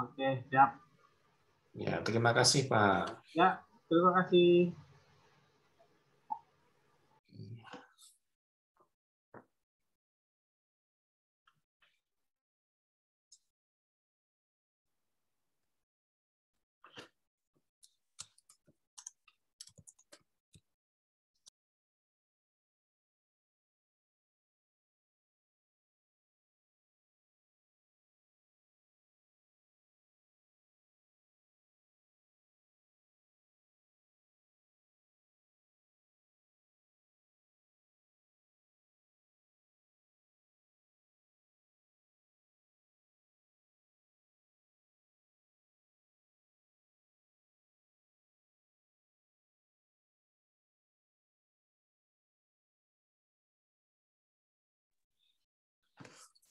Oke, siap. Ya, terima kasih Pak. Ya, terima kasih.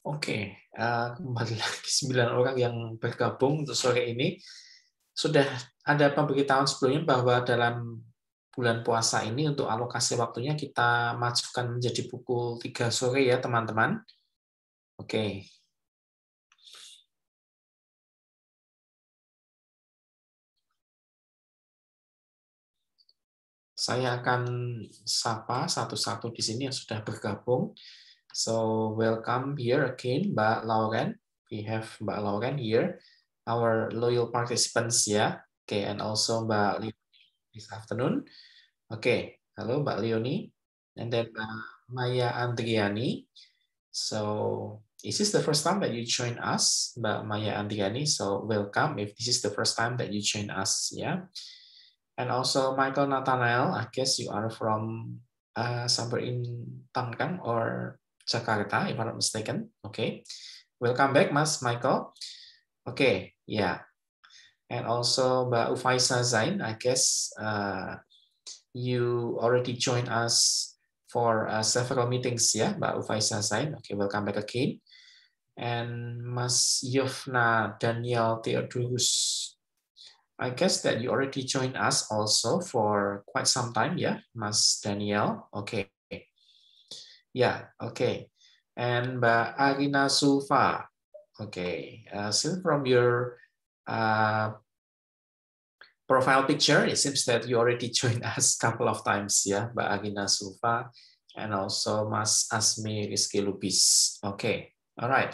Oke, okay. uh, eh, kembali lagi sembilan orang yang bergabung untuk sore ini. Sudah ada pemberitahuan sebelumnya bahwa dalam bulan puasa ini untuk alokasi waktunya kita majukan menjadi pukul 3 sore ya teman-teman. Oke. Okay. Saya akan sapa satu-satu di sini yang sudah bergabung. So welcome here again, Mbak Lauren. We have Mbak Lauren here, our loyal participants Yeah? Okay, and also Mbak Leonie this afternoon. Okay, hello Mbak Leonie. And then Mbak uh, Maya Andriani. So is this the first time that you join us, Mbak Maya Andriani? So welcome if this is the first time that you join us Yeah? And also Michael Nathanael, I guess you are from uh, somewhere in Tangkang or Jakarta, if I'm not mistaken. Okay. Welcome back, Mas Michael. Okay, yeah. And also Mbak Ufaisa Zain, I guess uh, you already joined us for uh, several meetings, yeah, Mbak Ufaisa Zain. Okay, welcome back again. And Mas Yofna Daniel Theodorus, I guess that you already joined us also for quite some time, yeah, Mas Daniel. Okay. Yeah, okay. And by Agina Sulfa. Okay, uh, since from your uh, profile picture, it seems that you already joined us a couple of times, yeah, by Agina Sulfa and also Mas Asmi Rizky Lubis. Okay, all right.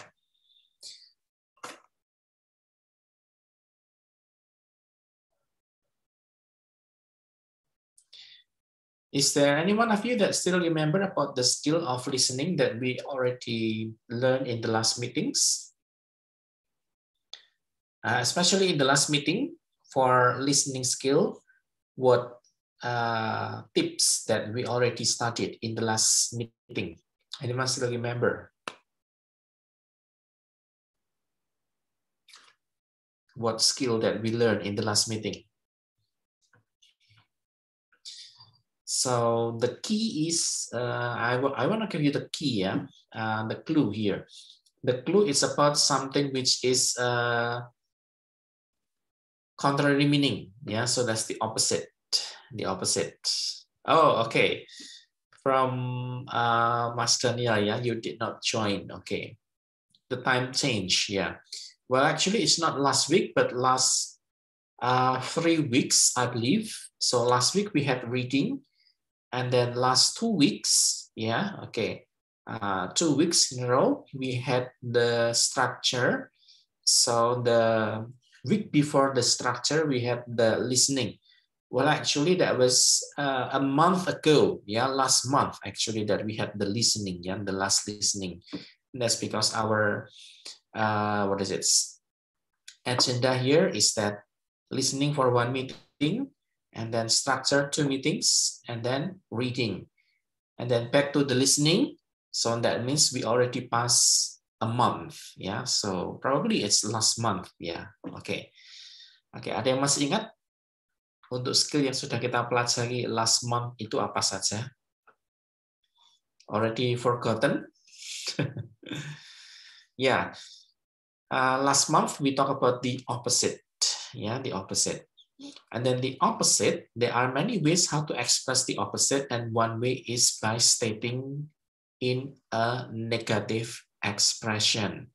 Is there any one of you that still remember about the skill of listening that we already learned in the last meetings? Uh, especially in the last meeting for listening skill, what uh, tips that we already started in the last meeting? Anyone still remember? What skill that we learned in the last meeting? So the key is, uh, I, I want to give you the key, yeah? Uh, the clue here. The clue is about something which is uh, contrary meaning. Yeah, so that's the opposite, the opposite. Oh, okay. From uh, Master Nia, yeah, you did not join. Okay. The time change, yeah. Well, actually, it's not last week, but last uh, three weeks, I believe. So last week we had reading and then last two weeks, yeah, okay, uh, two weeks in a row, we had the structure. So the week before the structure, we had the listening. Well, actually, that was uh, a month ago. Yeah, last month, actually, that we had the listening, yeah, the last listening. And that's because our, uh, what is it? Agenda here is that listening for one meeting, and then structure two meetings, and then reading. And then back to the listening. So that means we already pass a month. Yeah, so probably it's last month. Yeah, okay. okay, ada yang masih ingat? Untuk skill yang sudah kita pelajari last month itu apa saja? Already forgotten? yeah. Uh, last month we talk about the opposite. Yeah, the opposite. And then the opposite, there are many ways how to express the opposite. And one way is by stating in a negative expression.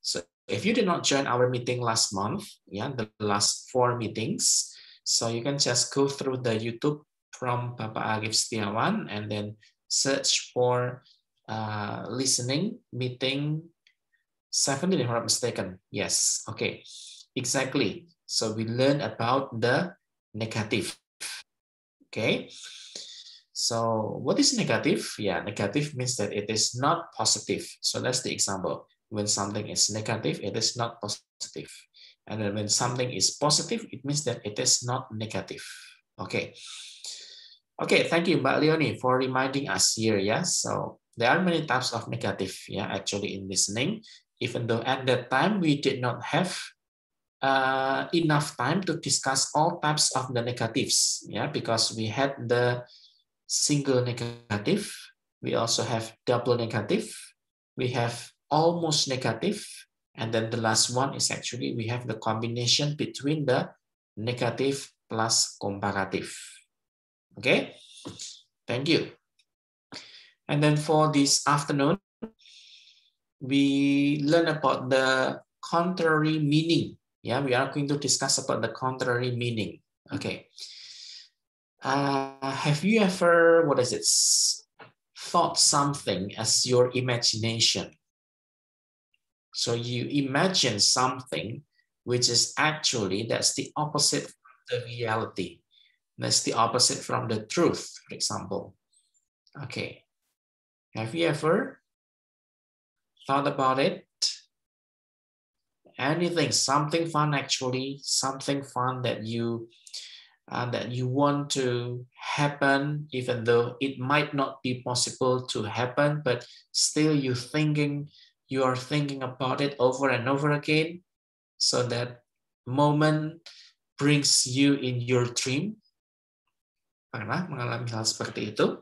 So if you did not join our meeting last month, yeah, the last four meetings, so you can just go through the YouTube from Papa Agif Setiawan and then search for uh, listening meeting 17, if I'm not mistaken. Yes, okay, exactly. So we learn about the negative. Okay. So what is negative? Yeah, negative means that it is not positive. So that's the example. When something is negative, it is not positive. And then when something is positive, it means that it is not negative. Okay. Okay, thank you, but Leonie, for reminding us here. Yeah, so there are many types of negative, yeah, actually in listening. Even though at that time we did not have uh, enough time to discuss all types of the negatives, yeah, because we had the single negative, we also have double negative, we have almost negative, and then the last one is actually we have the combination between the negative plus comparative. Okay, thank you. And then for this afternoon, we learn about the contrary meaning yeah, we are going to discuss about the contrary meaning. Okay. Uh, have you ever, what is it, thought something as your imagination? So you imagine something which is actually, that's the opposite of the reality. That's the opposite from the truth, for example. Okay. Have you ever thought about it? anything something fun actually something fun that you uh, that you want to happen even though it might not be possible to happen but still you thinking you are thinking about it over and over again so that moment brings you in your dream pernah mengalami hal seperti itu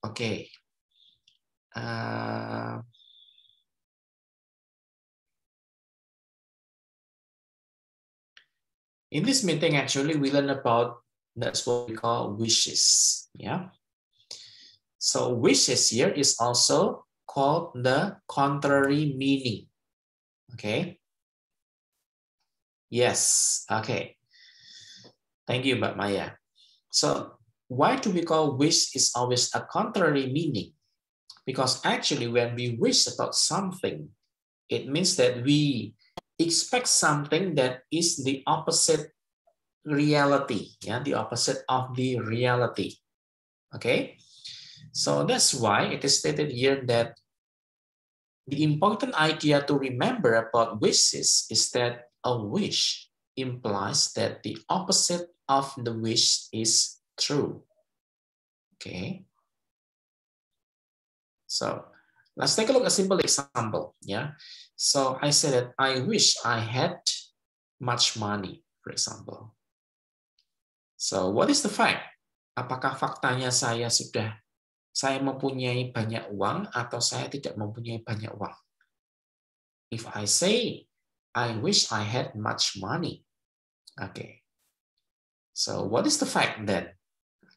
oke okay. Uh, in this meeting, actually, we learn about that's what we call wishes. Yeah. So wishes here is also called the contrary meaning. Okay. Yes. Okay. Thank you, but Maya. So why do we call wish is always a contrary meaning? Because actually, when we wish about something, it means that we expect something that is the opposite reality, yeah, the opposite of the reality. Okay, so that's why it is stated here that the important idea to remember about wishes is that a wish implies that the opposite of the wish is true. Okay, So let's take a look at a simple example. Yeah. So I said that I wish I had much money, for example. So what is the fact? Apakah faktanya saya sudah saya mempunyai banyak uang atau saya tidak mempunyai banyak uang? If I say I wish I had much money. Okay. So what is the fact then?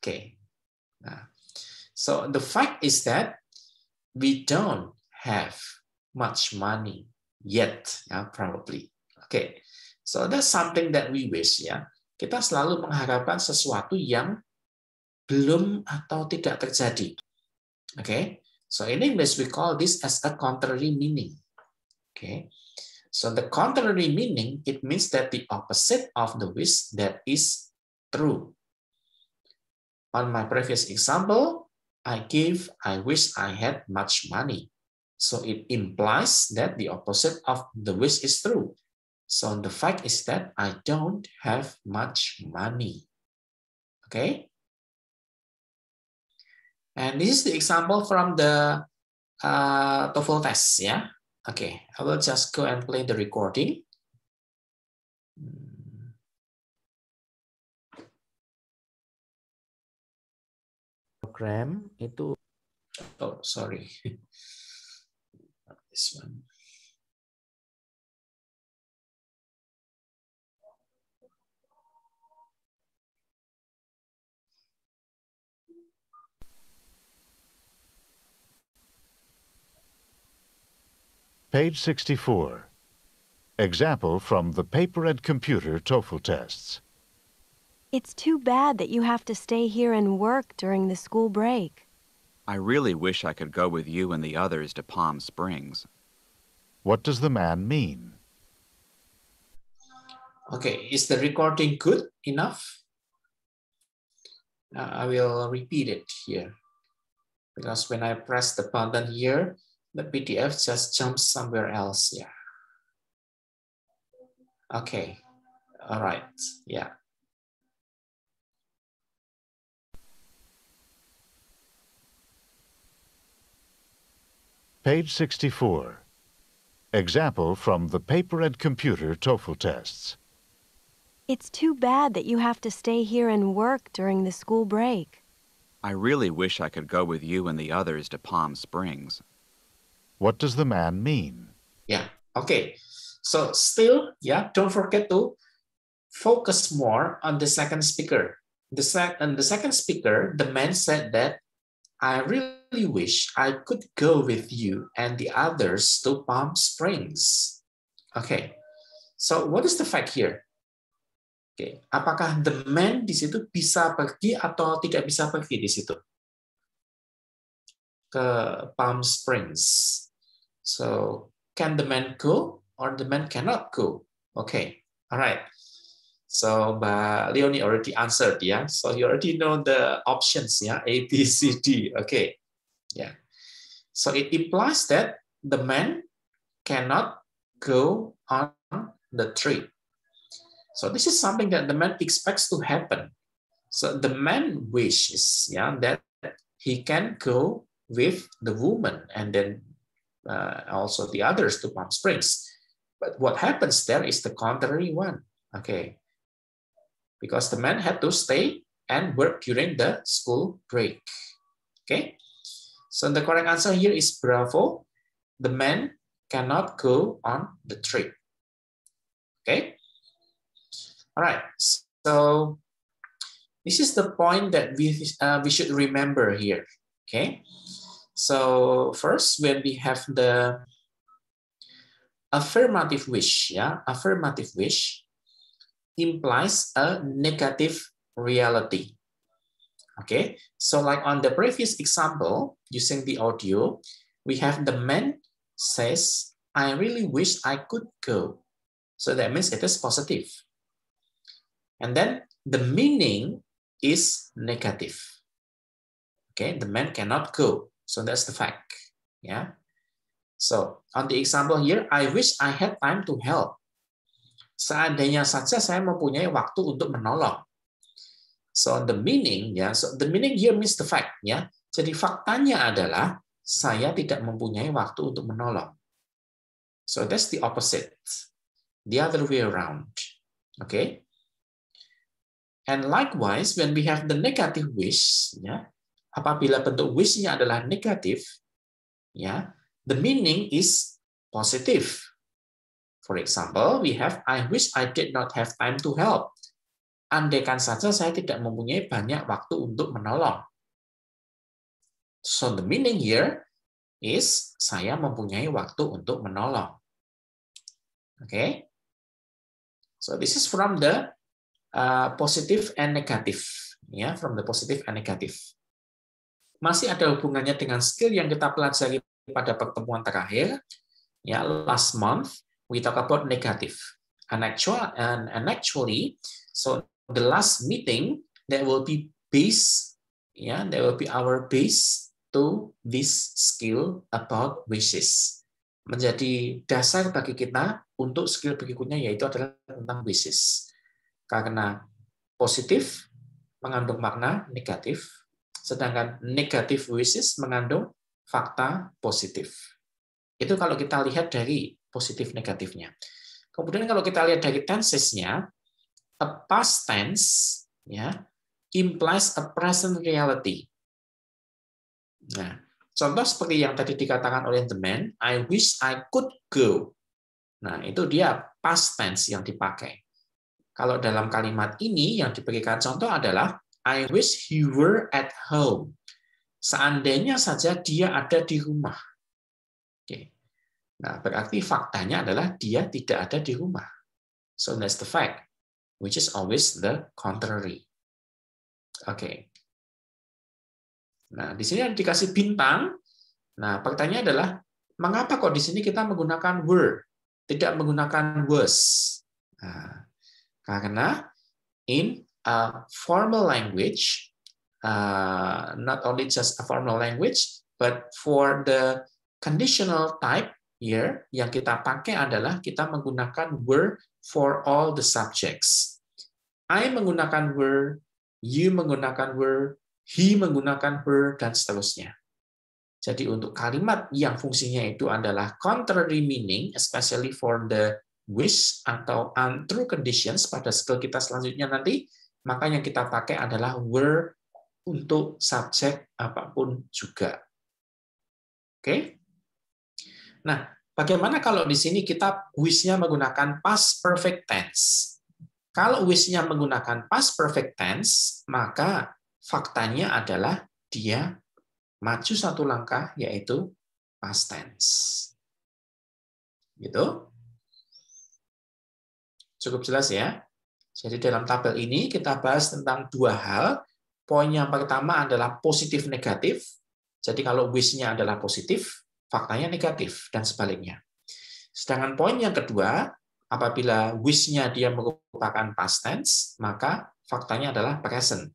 Okay. Nah, So the fact is that we don't have much money yet, yeah probably. okay. so that's something that we wish ya. Kita selalu mengharapkan sesuatu yang belum atau tidak terjadi. okay. so in English we call this as a contrary meaning. okay. so the contrary meaning it means that the opposite of the wish that is true. On my previous example, I give, I wish I had much money. So it implies that the opposite of the wish is true. So the fact is that I don't have much money. Okay? And this is the example from the uh, TOEFL test. Yeah? Okay, I will just go and play the recording. program itu oh sorry this one Page 64. Example from the Paper and Computer TOEFL tests. It's too bad that you have to stay here and work during the school break. I really wish I could go with you and the others to Palm Springs. What does the man mean? Okay, is the recording good enough? Uh, I will repeat it here. Because when I press the button here, the PDF just jumps somewhere else. Yeah. Okay. All right. Yeah. Page 64. Example from the Paper and Computer TOEFL tests. It's too bad that you have to stay here and work during the school break. I really wish I could go with you and the others to Palm Springs. What does the man mean? Yeah, okay. So still, yeah, don't forget to focus more on the second speaker. The, sec- and the second speaker, the man said that I really really wish I could go with you and the others to Palm Springs. Okay, so what is the fact here? Okay. Apakah the man di situ bisa pergi atau tidak bisa pergi di situ? Ke Palm Springs. So, can the man go or the man cannot go? Okay, all right. So, but Leonie already answered, yeah? So you already know the options, yeah? A, B, C, D, okay. Yeah. So it implies that the man cannot go on the tree. So this is something that the man expects to happen. So the man wishes yeah, that he can go with the woman and then uh, also the others to Palm Springs. But what happens there is the contrary one. Okay. Because the man had to stay and work during the school break. Okay. So the correct answer here is Bravo. The man cannot go on the trip. Okay. All right. So this is the point that we, uh, we should remember here. Okay. So first, when we have the affirmative wish, yeah, affirmative wish implies a negative reality. Okay, so like on the previous example, using the audio, we have the man says, I really wish I could go. So that means it is positive. And then the meaning is negative. Okay, the man cannot go. So that's the fact. Yeah. So on the example here, I wish I had time to help. Seandainya saja saya mempunyai waktu untuk menolong. So the meaning, ya, so the meaning here means the fact, ya. Jadi faktanya adalah saya tidak mempunyai waktu untuk menolong. So that's the opposite, the other way around. Okay. And likewise, when we have the negative wish, ya, apabila bentuk wish-nya adalah negatif, ya, the meaning is positive. For example, we have I wish I did not have time to help andaikan saja saya tidak mempunyai banyak waktu untuk menolong. So the meaning here is saya mempunyai waktu untuk menolong. Oke. Okay? So this is from the uh, positive and negative, ya, yeah, from the positive and negative. Masih ada hubungannya dengan skill yang kita pelajari pada pertemuan terakhir, ya, yeah, last month we talk about negative. And actual and, and actually, so the last meeting that will be base, yeah, that will be our base to this skill about wishes. Menjadi dasar bagi kita untuk skill berikutnya yaitu adalah tentang wishes. Karena positif mengandung makna negatif, sedangkan negatif wishes mengandung fakta positif. Itu kalau kita lihat dari positif negatifnya. Kemudian kalau kita lihat dari tensesnya, a past tense ya implies a present reality. Nah, contoh seperti yang tadi dikatakan oleh the man, I wish I could go. Nah, itu dia past tense yang dipakai. Kalau dalam kalimat ini yang diberikan contoh adalah I wish he were at home. Seandainya saja dia ada di rumah. Oke. Nah, berarti faktanya adalah dia tidak ada di rumah. So that's the fact which is always the contrary. Oke. Okay. Nah, di sini ada dikasih bintang. Nah, pertanyaannya adalah mengapa kok di sini kita menggunakan were, tidak menggunakan was? Nah, karena in a formal language, uh, not only just a formal language, but for the conditional type here yang kita pakai adalah kita menggunakan were for all the subjects. I menggunakan were, you menggunakan were, he menggunakan were, dan seterusnya. Jadi untuk kalimat yang fungsinya itu adalah contrary meaning, especially for the wish atau untrue conditions pada skill kita selanjutnya nanti, maka yang kita pakai adalah were untuk subjek apapun juga. Oke? Okay? Nah, Bagaimana kalau di sini kita wish-nya menggunakan past perfect tense? Kalau wish-nya menggunakan past perfect tense, maka faktanya adalah dia maju satu langkah yaitu past tense. Gitu. Cukup jelas ya. Jadi dalam tabel ini kita bahas tentang dua hal. Poin yang pertama adalah positif negatif. Jadi kalau wish-nya adalah positif, faktanya negatif dan sebaliknya. Sedangkan poin yang kedua, apabila wish-nya dia merupakan past tense, maka faktanya adalah present.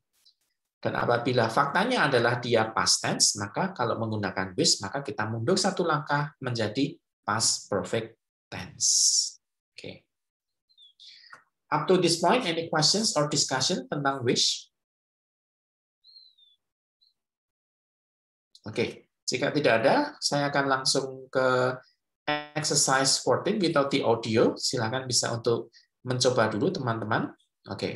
Dan apabila faktanya adalah dia past tense, maka kalau menggunakan wish, maka kita mundur satu langkah menjadi past perfect tense. Oke. Okay. Up to this point, any questions or discussion tentang wish? Oke. Okay. Jika tidak ada, saya akan langsung ke exercise 14 without the audio. Silakan bisa untuk mencoba dulu teman-teman. Oke. Okay.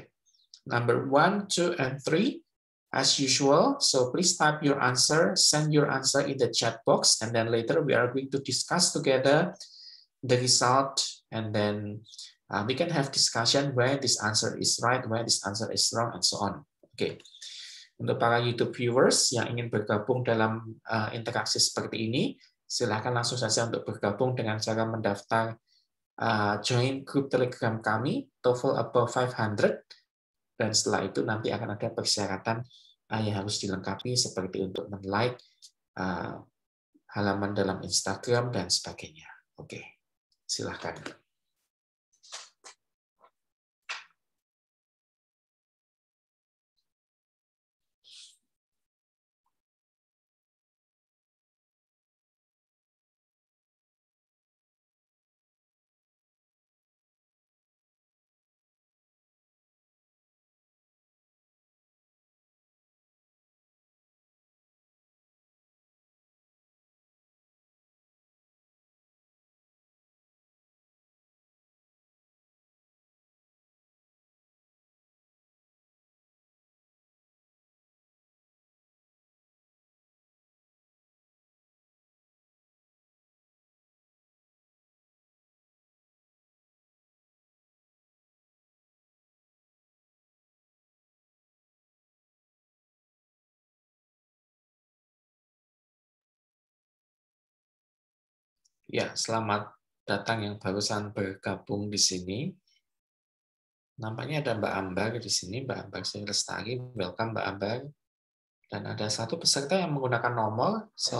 Number one, two, and three, As usual, so please type your answer, send your answer in the chat box, and then later we are going to discuss together the result, and then uh, we can have discussion where this answer is right, where this answer is wrong, and so on. Okay. Untuk para YouTube viewers yang ingin bergabung dalam eh, interaksi seperti ini, silahkan langsung saja untuk bergabung dengan cara mendaftar eh, join grup Telegram kami, TOEFL Above 500, dan setelah itu nanti akan ada persyaratan uh, yang harus dilengkapi seperti untuk men-like halaman dalam Instagram dan sebagainya. Oke, silahkan. Ya, selamat datang yang barusan bergabung di sini. Nampaknya ada Mbak Ambar di sini, Mbak Ambar Sri Lestari. Welcome Mbak Ambar. Dan ada satu peserta yang menggunakan nomor. So,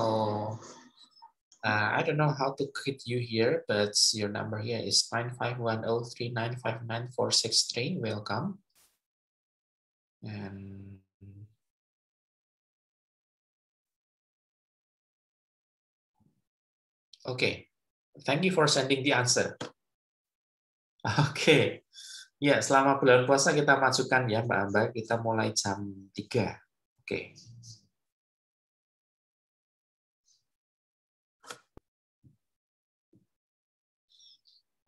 uh, I don't know how to greet you here, but your number here is 9510395946. Welcome. And Okay, thank you for sending the answer. Oke, okay. ya selama bulan puasa kita masukkan ya Mbak Amba, kita mulai jam 3. Oke. Okay.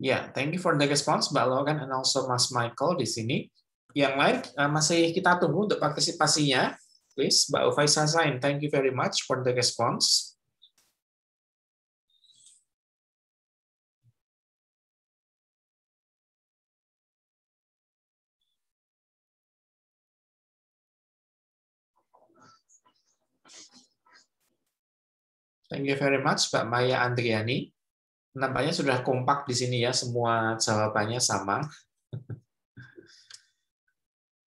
Ya, yeah, thank you for the response, Mbak Logan and also Mas Michael di sini. Yang lain eh, masih kita tunggu untuk partisipasinya. Please, Mbak Ufaisa Zain, thank you very much for the response. Thank you very much, Mbak Maya Andriani. Nampaknya sudah kompak di sini ya, semua jawabannya sama.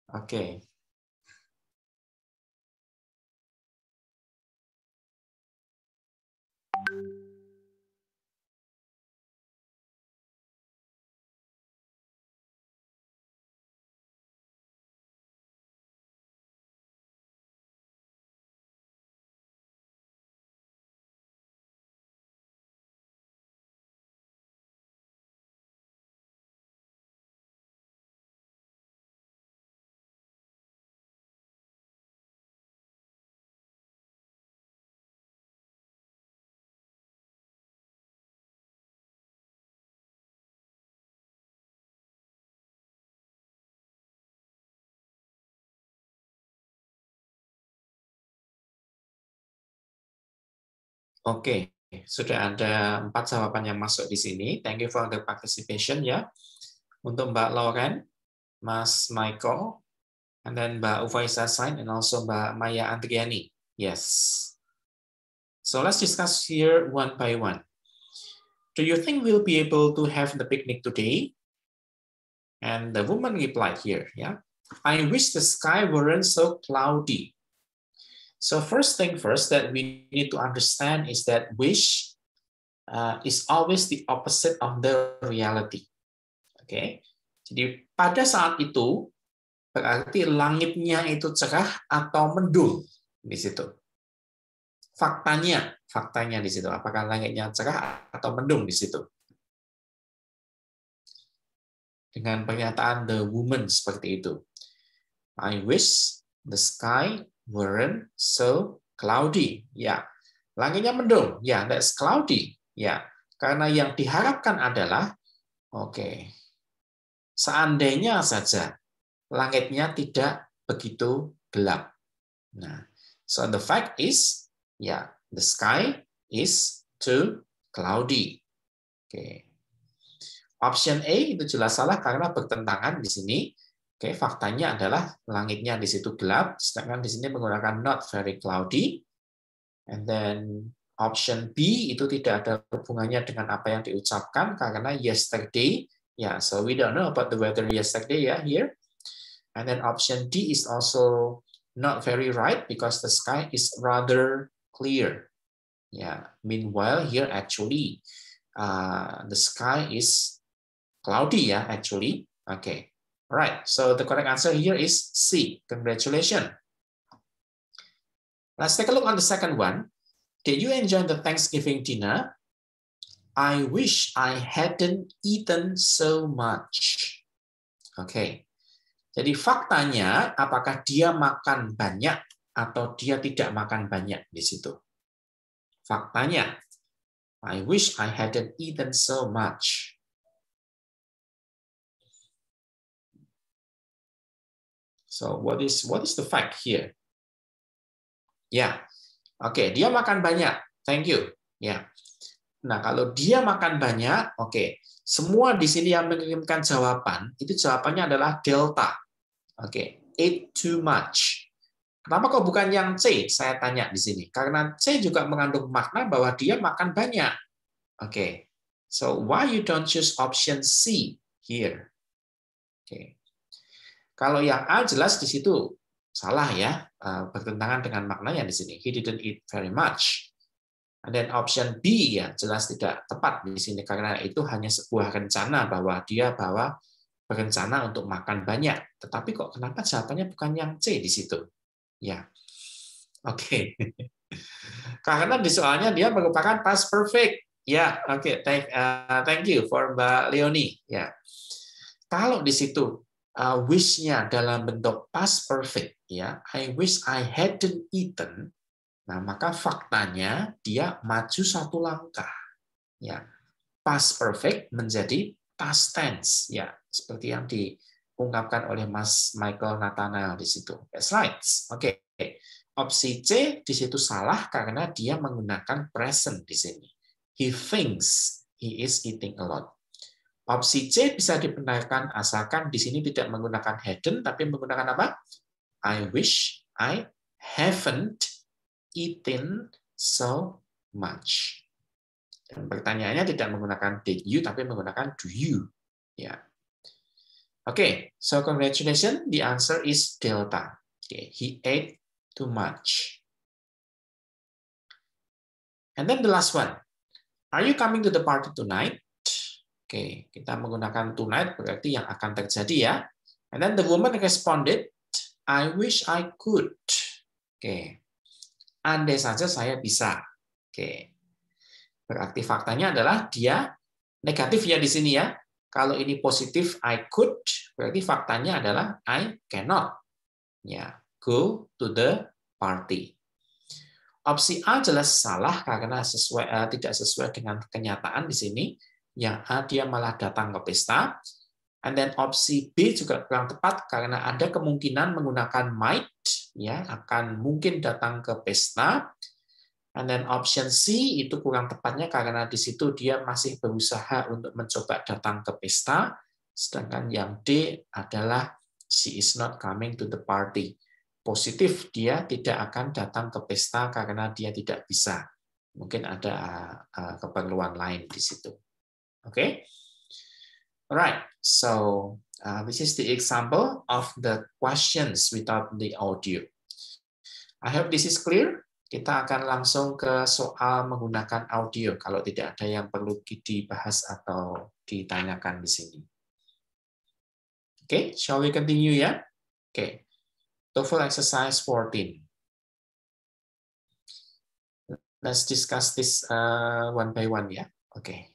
Oke. okay. Oke, okay. sudah ada empat jawaban yang masuk di sini. Thank you for the participation ya. Untuk Mbak Lauren, Mas Michael, and then Mbak Uvaisa Sain, and also Mbak Maya Andriani. Yes. So let's discuss here one by one. Do you think we'll be able to have the picnic today? And the woman replied here, yeah. I wish the sky weren't so cloudy. So first thing first that we need to understand is that wish uh, is always the opposite of the reality. Oke, okay? jadi pada saat itu berarti langitnya itu cerah atau mendung di situ. Faktanya, faktanya di situ. Apakah langitnya cerah atau mendung di situ? Dengan pernyataan the woman seperti itu. I wish the sky weren't so cloudy. Ya, langitnya mendung. Ya, that's cloudy. Ya, karena yang diharapkan adalah, oke, okay, seandainya saja langitnya tidak begitu gelap. Nah, so the fact is, ya, yeah, the sky is too cloudy. Oke. Okay. Option A itu jelas salah karena bertentangan di sini Oke, faktanya adalah langitnya di situ gelap, sedangkan di sini menggunakan not very cloudy. And then option B itu tidak ada hubungannya dengan apa yang diucapkan karena yesterday. Ya, yeah, so we don't know about the weather yesterday ya yeah, here. And then option D is also not very right because the sky is rather clear. Yeah. Meanwhile, here actually uh, the sky is cloudy ya yeah, actually. Okay. All right, so the correct answer here is C. Congratulations. Let's take a look on the second one. Did you enjoy the Thanksgiving dinner? I wish I hadn't eaten so much. Okay. Jadi faktanya apakah dia makan banyak atau dia tidak makan banyak di situ. Faktanya I wish I hadn't eaten so much. So what is what is the fact here? Ya, yeah. oke okay, dia makan banyak. Thank you. Ya. Yeah. Nah kalau dia makan banyak, oke okay. semua di sini yang mengirimkan jawaban itu jawabannya adalah delta. Oke, okay. eat too much. Kenapa kok bukan yang C? Saya tanya di sini. Karena C juga mengandung makna bahwa dia makan banyak. Oke. Okay. So why you don't choose option C here? Oke. Okay. Kalau yang A jelas di situ salah ya, eh, bertentangan dengan maknanya di sini. He didn't eat very much. And then option B ya jelas tidak tepat di sini karena itu hanya sebuah rencana bahwa dia bahwa berencana untuk makan banyak. Tetapi kok kenapa jawabannya bukan yang C di situ? Ya. Oke. Okay. karena di soalnya dia merupakan past perfect. Ya, oke. Okay. Thank uh, thank you for Mbak Leoni. Ya. Kalau di situ uh, wish-nya dalam bentuk past perfect ya I wish I hadn't eaten nah maka faktanya dia maju satu langkah ya past perfect menjadi past tense ya seperti yang diungkapkan oleh Mas Michael Nathanael di situ slides oke okay. opsi C di situ salah karena dia menggunakan present di sini he thinks he is eating a lot Opsi C bisa dibenarkan asalkan di sini tidak menggunakan hadn, tapi menggunakan apa? I wish I haven't eaten so much. Dan pertanyaannya tidak menggunakan did you tapi menggunakan do you. Ya. Oke, okay, so congratulations, the answer is delta. Okay, he ate too much. And then the last one. Are you coming to the party tonight? Oke, kita menggunakan tonight berarti yang akan terjadi ya. And then the woman responded, I wish I could. Oke, andai saja saya bisa. Oke, berarti faktanya adalah dia negatif ya di sini ya. Kalau ini positif I could, berarti faktanya adalah I cannot. Ya, go to the party. Opsi A jelas salah karena sesuai, eh, tidak sesuai dengan kenyataan di sini yang A dia malah datang ke pesta, and then opsi B juga kurang tepat karena ada kemungkinan menggunakan might, ya akan mungkin datang ke pesta, and then option C itu kurang tepatnya karena di situ dia masih berusaha untuk mencoba datang ke pesta, sedangkan yang D adalah she is not coming to the party. Positif dia tidak akan datang ke pesta karena dia tidak bisa. Mungkin ada uh, keperluan lain di situ. Okay. All right. So uh, this is the example of the questions without the audio. I hope this is clear. Kita akan langsung ke soal menggunakan audio kalau tidak ada yang perlu dibahas atau ditanyakan di sini. Oke, okay, shall we continue ya? Oke. Okay. TOEFL exercise 14. Let's discuss this uh, one by one ya. Oke. Okay.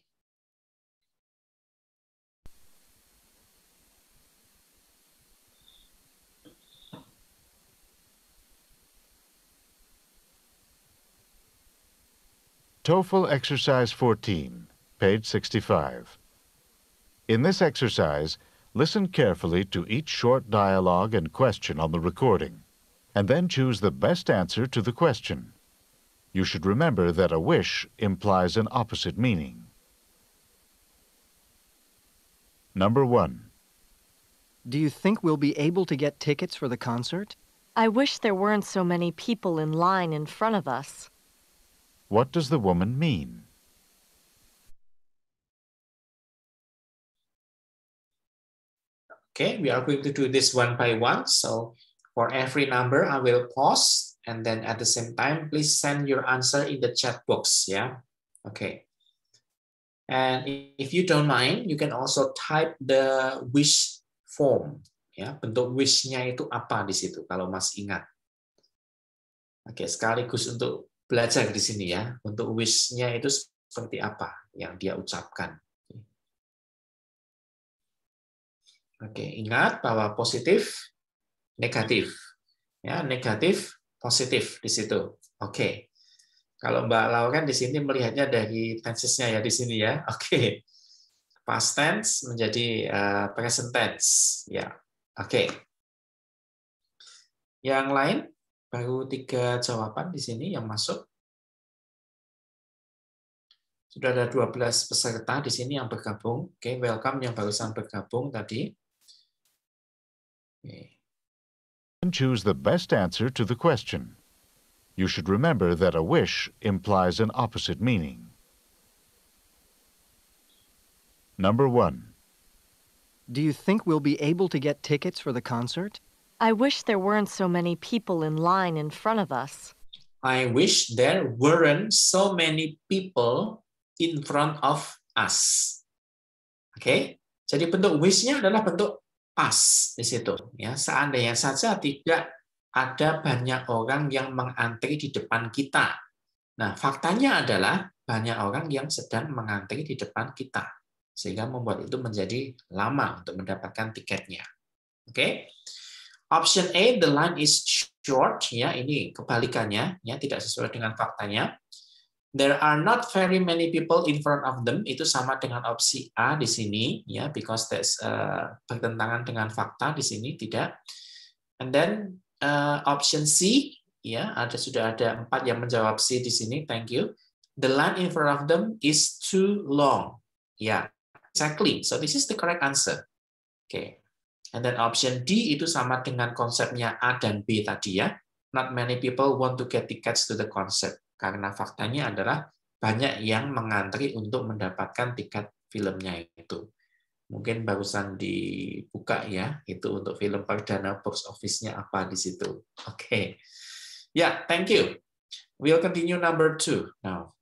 TOEFL Exercise 14, page 65. In this exercise, listen carefully to each short dialogue and question on the recording, and then choose the best answer to the question. You should remember that a wish implies an opposite meaning. Number 1. Do you think we'll be able to get tickets for the concert? I wish there weren't so many people in line in front of us. What does the woman mean? Okay, we are going to do this one by one. So for every number, I will pause. And then at the same time, please send your answer in the chat box. Yeah, okay. And if you don't mind, you can also type the wish form. Ya, bentuk wish-nya itu apa di situ kalau Mas ingat. Oke, sekaligus untuk belajar di sini ya untuk wish-nya itu seperti apa yang dia ucapkan. Oke, ingat bahwa positif, negatif. Ya, negatif, positif di situ. Oke. Kalau Mbak Lau kan di sini melihatnya dari tensesnya ya di sini ya. Oke. Past tense menjadi eh, present tense. Ya. Oke. Yang lain baru tiga jawaban di sini yang masuk. Sudah ada 12 peserta di sini yang bergabung. Oke, welcome yang barusan bergabung tadi. Oke. Choose the best answer to the question. You should remember that a wish implies an opposite meaning. Number one. Do you think we'll be able to get tickets for the concert? I wish there weren't so many people in line in front of us. I wish there weren't so many people in front of us. Oke, okay? jadi bentuk wish-nya adalah bentuk pas di situ. Ya, seandainya saja tidak ada banyak orang yang mengantri di depan kita. Nah, faktanya adalah banyak orang yang sedang mengantri di depan kita, sehingga membuat itu menjadi lama untuk mendapatkan tiketnya. Oke. Okay? Option A, the line is short. Ya, ini kebalikannya. Ya, tidak sesuai dengan faktanya. There are not very many people in front of them. Itu sama dengan opsi A di sini. Ya, because that's uh, bertentangan dengan fakta di sini tidak. And then uh, option C, ya, ada sudah ada empat yang menjawab C di sini. Thank you. The line in front of them is too long. Ya, yeah, exactly. So this is the correct answer. Oke. Okay. And then option D itu sama dengan konsepnya A dan B tadi ya. Not many people want to get tickets to the concert. Karena faktanya adalah banyak yang mengantri untuk mendapatkan tiket filmnya itu. Mungkin barusan dibuka ya, itu untuk film perdana box office-nya apa di situ. Oke. Okay. Ya, yeah, thank you. We'll continue number two now.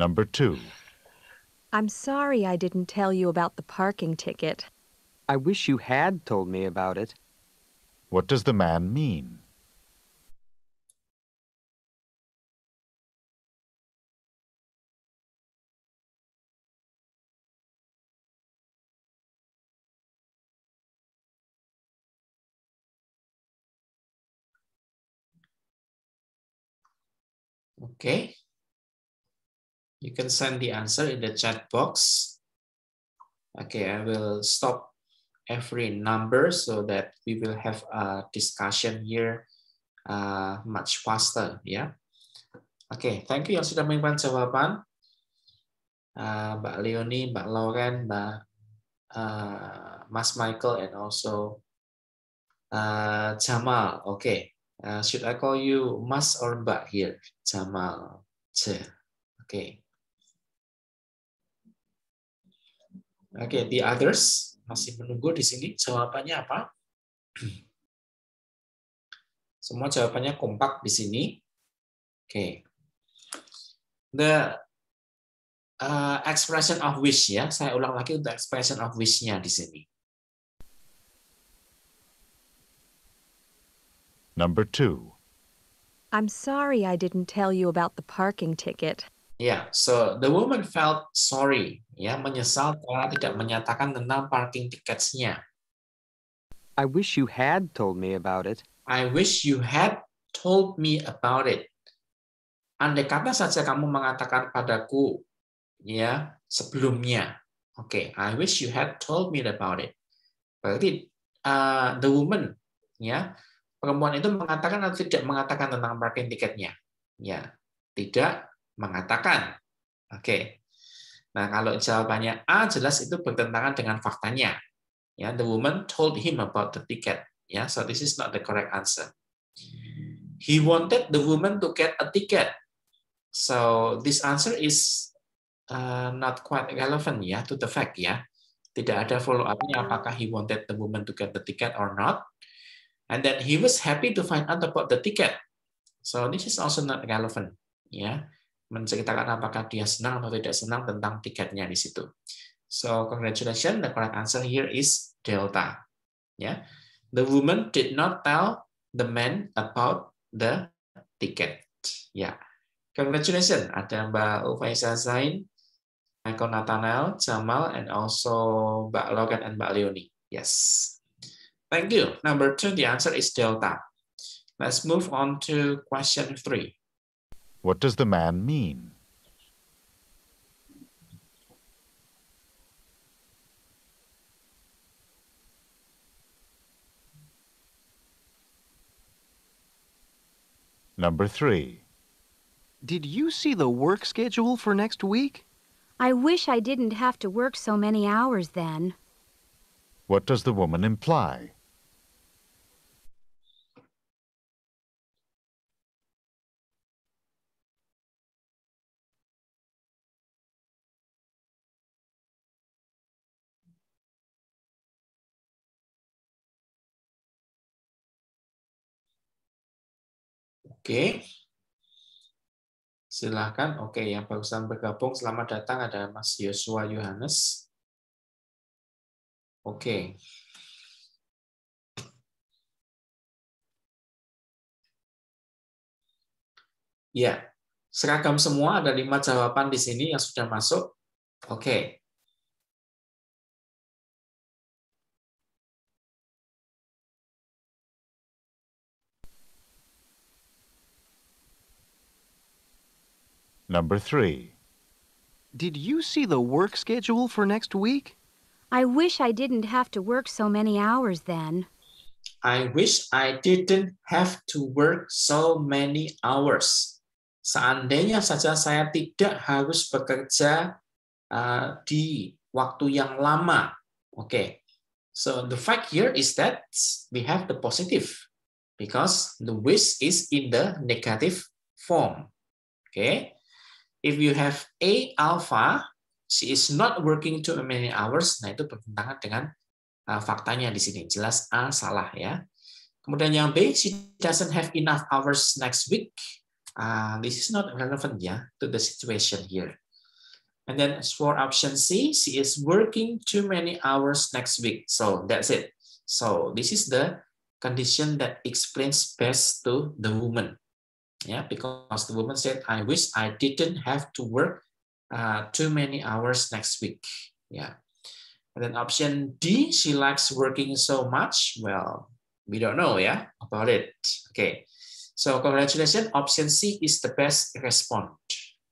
Number two. I'm sorry I didn't tell you about the parking ticket. I wish you had told me about it. What does the man mean? Okay. You can send the answer in the chat box. Okay, I will stop every number so that we will have a discussion here uh, much faster. Yeah. okay, thank you yang sudah mengirimkan jawaban. Uh, Mbak Leoni, Mbak Lauren, Mbak uh, Mas Michael, and also uh, Jamal. okay. uh, should I call you Mas or Mbak here? Jamal. Okay. Oke, okay, the others masih menunggu di sini jawabannya apa? Semua jawabannya kompak di sini. Oke. Okay. The uh, expression of wish ya. Saya ulang lagi untuk expression of wish-nya di sini. Number two. I'm sorry I didn't tell you about the parking ticket. Yeah, so the woman felt sorry, ya, menyesal karena tidak menyatakan tentang parking tickets-nya. I wish you had told me about it. I wish you had told me about it. Andai kata saja kamu mengatakan padaku, ya, sebelumnya. Oke, okay, I wish you had told me about it. Berarti uh, the woman, ya, perempuan itu mengatakan atau tidak mengatakan tentang parking tiketnya. Ya, tidak mengatakan. Oke. Nah, kalau jawabannya A jelas itu bertentangan dengan faktanya. Ya, the woman told him about the ticket. Ya, so this is not the correct answer. He wanted the woman to get a ticket. So this answer is uh, not quite relevant ya to the fact ya. Tidak ada follow up-nya apakah he wanted the woman to get the ticket or not. And then he was happy to find out about the ticket. So this is also not relevant ya menceritakan apakah dia senang atau tidak senang tentang tiketnya di situ. So congratulations, the correct answer here is delta. yeah. the woman did not tell the man about the ticket. yeah. congratulations. Ada Mbak Ufaisa Zain, Michael Nathanael, Jamal, and also Mbak Logan and Mbak Leonie. Yes. Thank you. Number two, the answer is delta. Let's move on to question three. What does the man mean? Number three. Did you see the work schedule for next week? I wish I didn't have to work so many hours then. What does the woman imply? Oke. Silahkan. Oke, yang barusan bergabung, selamat datang ada Mas Yosua Yohanes. Oke. Ya, seragam semua ada lima jawaban di sini yang sudah masuk. Oke, Number three. Did you see the work schedule for next week? I wish I didn't have to work so many hours then. I wish I didn't have to work so many hours. Seandainya saja saya tidak harus bekerja uh, di waktu yang lama. Oke. Okay. So the fact here is that we have the positive because the wish is in the negative form. Oke. Okay if you have A alpha, she is not working too many hours. Nah, itu bertentangan dengan uh, faktanya di sini. Jelas A salah ya. Kemudian yang B, she doesn't have enough hours next week. Uh, this is not relevant ya to the situation here. And then for option C, she is working too many hours next week. So that's it. So this is the condition that explains best to the woman. Yeah, because the woman said, I wish I didn't have to work uh, too many hours next week. Yeah. And then option D, she likes working so much. Well, we don't know, yeah, about it. Okay. So congratulations, option C is the best response.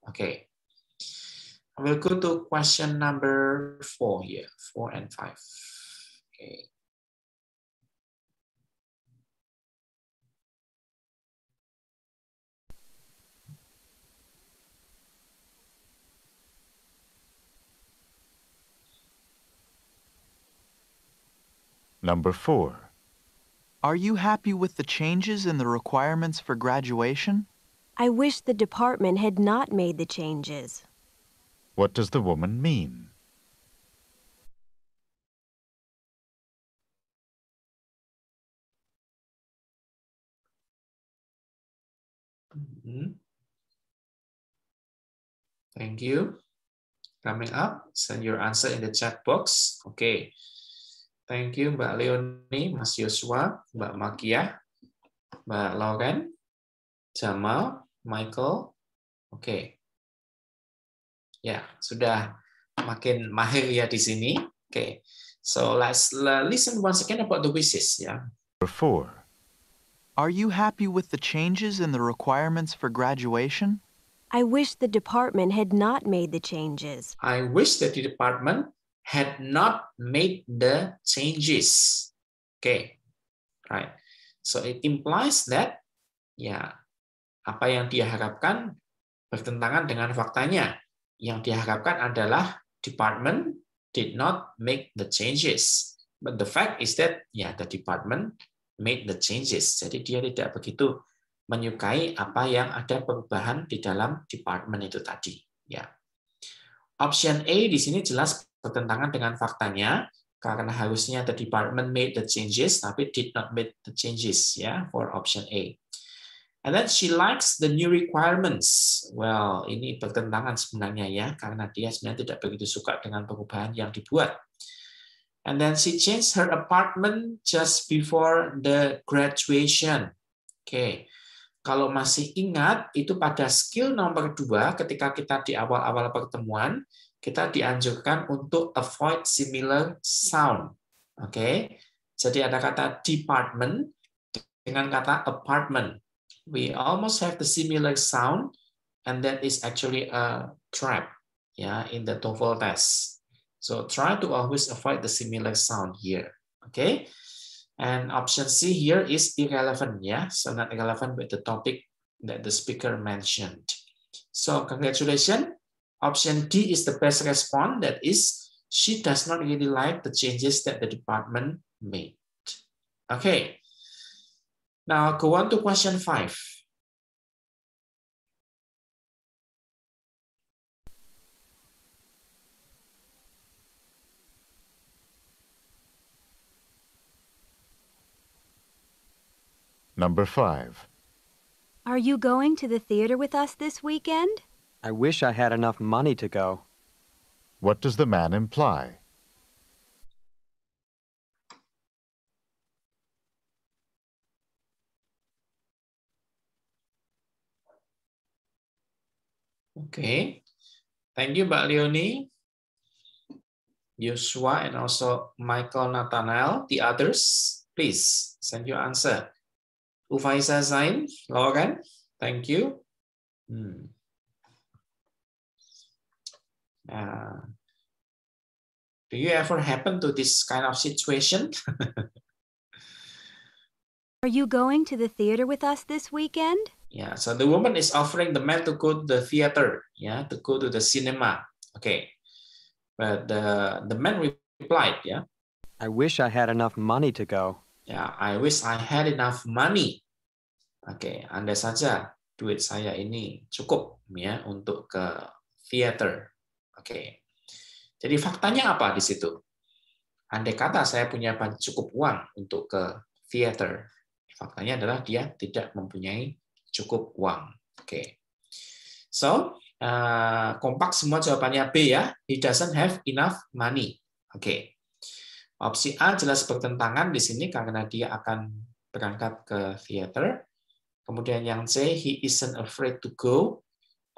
Okay. I will go to question number four here, four and five. Okay. Number 4. Are you happy with the changes in the requirements for graduation? I wish the department had not made the changes. What does the woman mean? Mm-hmm. Thank you. Coming up, send your answer in the chat box. Okay. Thank you Mbak Leoni, Mas Yosua, Mbak Makiah, Mbak Lauren, Jamal, Michael. Oke. Okay. Ya, sudah makin mahir ya di sini. Oke. Okay. So let's listen once again about the wishes ya. Four. Are you happy with the changes in the requirements for graduation? I wish the department had not made the changes. I wish that the department had not made the changes. Okay, right. So it implies that ya apa yang dia harapkan bertentangan dengan faktanya. Yang dia harapkan adalah department did not make the changes. But the fact is that ya the department made the changes. Jadi dia tidak begitu menyukai apa yang ada perubahan di dalam department itu tadi. Ya. Option A di sini jelas bertentangan dengan faktanya karena harusnya the department made the changes tapi did not make the changes ya for option A. And then she likes the new requirements. Well, ini bertentangan sebenarnya ya karena dia sebenarnya tidak begitu suka dengan perubahan yang dibuat. And then she changed her apartment just before the graduation. Oke. Okay. Kalau masih ingat itu pada skill nomor dua ketika kita di awal-awal pertemuan kita dianjurkan untuk avoid similar sound. Oke. Okay? Jadi ada kata department dengan kata apartment. We almost have the similar sound and that is actually a trap yeah in the TOEFL test. So try to always avoid the similar sound here. Okay? And option C here is irrelevant, yeah? So not relevant with the topic that the speaker mentioned. So congratulations. Option D is the best response. That is, she does not really like the changes that the department made. Okay. Now go on to question five. Number five. Are you going to the theater with us this weekend? I wish I had enough money to go. What does the man imply? Okay. Thank you, Mbak Leonie, Joshua, and also Michael Nathanael. The others, please send your answer. Ufaisa Zain, Logan. thank you. Hmm. Uh, do you ever happen to this kind of situation? Are you going to the theater with us this weekend? Yeah, so the woman is offering the man to go to the theater, yeah, to go to the cinema. Okay. But the, the man replied, yeah. I wish I had enough money to go. Yeah, I wish I had enough money. okay, Anda saja duit saya ini cukup ya untuk ke theater. Oke. Jadi faktanya apa di situ? Andai kata saya punya cukup uang untuk ke theater, faktanya adalah dia tidak mempunyai cukup uang. Oke. So, uh, kompak semua jawabannya B ya. He doesn't have enough money. Oke. Opsi A jelas bertentangan di sini karena dia akan berangkat ke theater. Kemudian yang C, he isn't afraid to go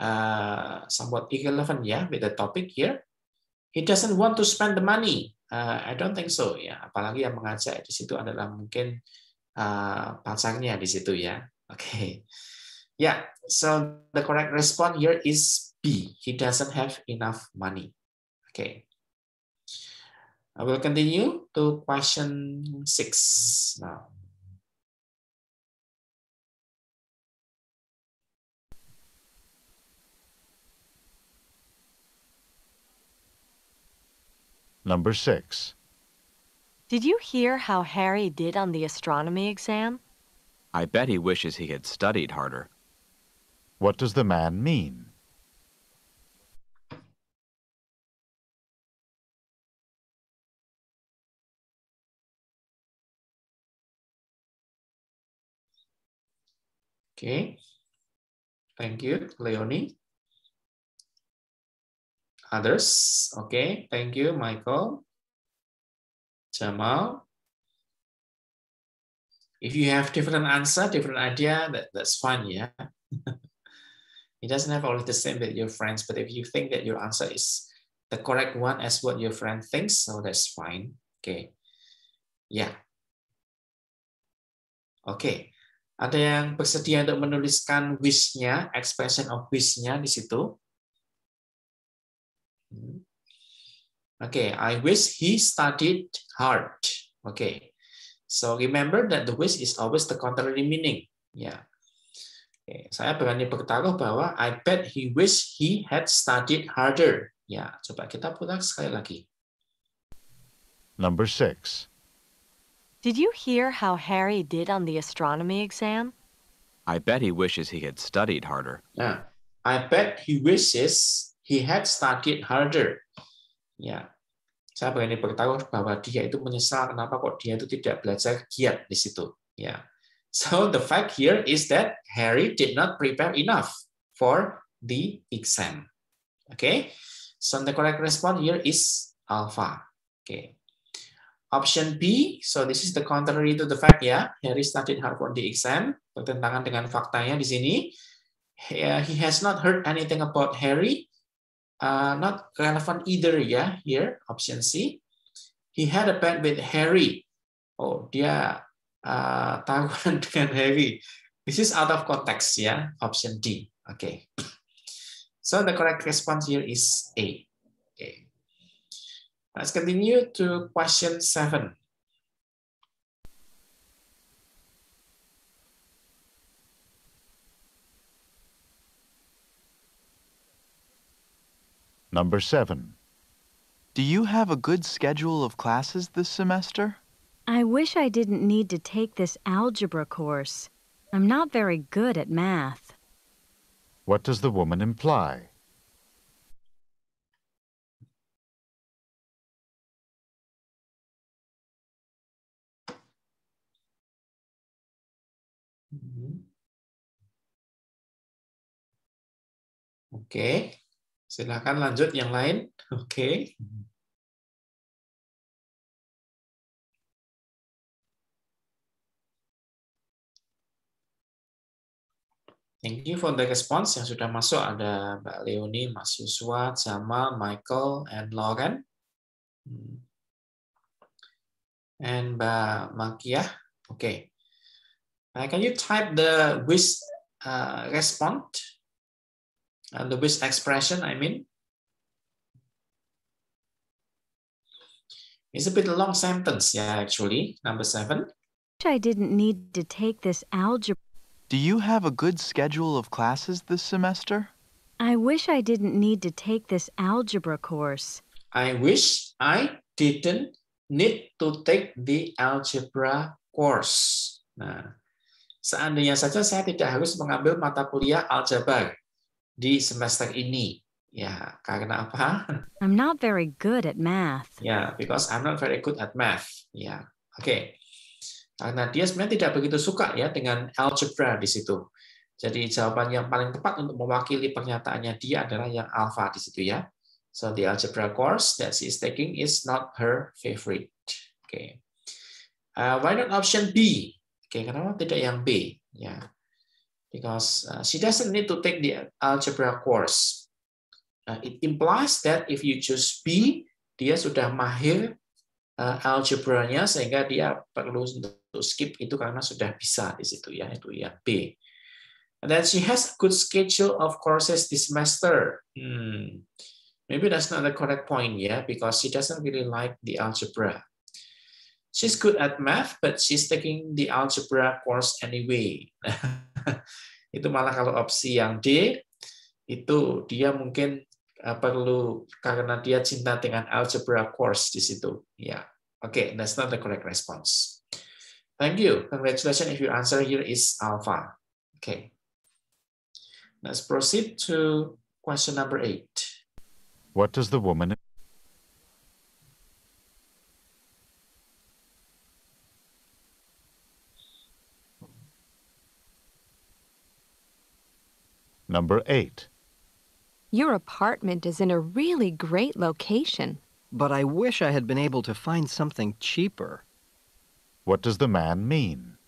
uh, somewhat irrelevant yeah with the topic here. He doesn't want to spend the money. Uh, I don't think so ya. Apalagi yang mengajak di situ adalah mungkin uh, pasangnya di situ ya. Oke. Okay. Yeah. So the correct response here is B. He doesn't have enough money. Okay. I will continue to question six now. Number 6. Did you hear how Harry did on the astronomy exam? I bet he wishes he had studied harder. What does the man mean? Okay. Thank you, Leonie. others. Okay, thank you, Michael. Jamal. If you have different answer, different idea, that, that's fine, yeah. it doesn't have always the same with your friends, but if you think that your answer is the correct one as what your friend thinks, so that's fine. Okay. Yeah. Okay. Ada yang bersedia untuk menuliskan wish-nya, expression of wish-nya di situ? Hmm. Okay, I wish he studied hard. Okay, so remember that the wish is always the contrary meaning. Yeah. Okay, saya berani bertaruh bahwa I bet he wish he had studied harder. Ya, yeah. coba kita putar sekali lagi. Number six. Did you hear how Harry did on the astronomy exam? I bet he wishes he had studied harder. Yeah. I bet he wishes He had studied harder. Ya, saya berani beritahu bahwa dia itu menyesal kenapa kok dia itu tidak belajar giat di situ. Ya. So the fact here is that Harry did not prepare enough for the exam. Okay, so the correct response here is alpha. Okay. Option B, so this is the contrary to the fact ya. Harry studied hard for the exam. Bertentangan dengan faktanya di sini. He uh, has not heard anything about Harry uh, not relevant either ya yeah, here option C. He had a pet with Harry. Oh dia uh, tahuan dengan Harry. This is out of context ya yeah, option D. Okay. So the correct response here is A. Okay. Let's continue to question seven. Number 7. Do you have a good schedule of classes this semester? I wish I didn't need to take this algebra course. I'm not very good at math. What does the woman imply? Mm-hmm. Okay. Silakan lanjut yang lain. Oke. Okay. Thank you for the response yang sudah masuk. Ada Mbak Leoni, Mas Yuswa, sama Michael, and Lauren. Hmm. And Mbak Makiah. Oke. Okay. Uh, can you type the wish uh, response and uh, the wish expression, I mean. It's a bit long sentence, yeah, actually, number seven. I didn't need to take this algebra. Do you have a good schedule of classes this semester? I wish I didn't need to take this algebra course. I wish I didn't need to take the algebra course. Nah, seandainya saja saya tidak harus mengambil mata kuliah algebra. di semester ini. Ya, karena apa? I'm not very good at math. Ya, because I'm not very good at math. Ya, oke. Okay. Karena dia sebenarnya tidak begitu suka ya dengan algebra di situ. Jadi jawaban yang paling tepat untuk mewakili pernyataannya dia adalah yang alpha di situ ya. So the algebra course that she is taking is not her favorite. Oke. Okay. Uh, why not option B? Oke, okay, kenapa tidak yang B? Ya because uh, she doesn't need to take the algebra course. Uh, it implies that if you choose B, dia sudah mahir uh, algebranya sehingga dia perlu untuk skip itu karena sudah bisa di situ ya itu ya B. And then she has a good schedule of courses this semester. Hmm. Maybe that's not the correct point yeah because she doesn't really like the algebra. She's good at math, but she's taking the algebra course anyway. itu malah kalau opsi yang D itu dia mungkin eh, perlu karena dia cinta dengan algebra course di situ. Ya, yeah. oke, okay, that's not the correct response. Thank you. Congratulations if your answer here is alpha. Okay. Let's proceed to question number eight. What does the woman Number 8. Your apartment is in a really great location. But I wish I had been able to find something cheaper. What does the man mean?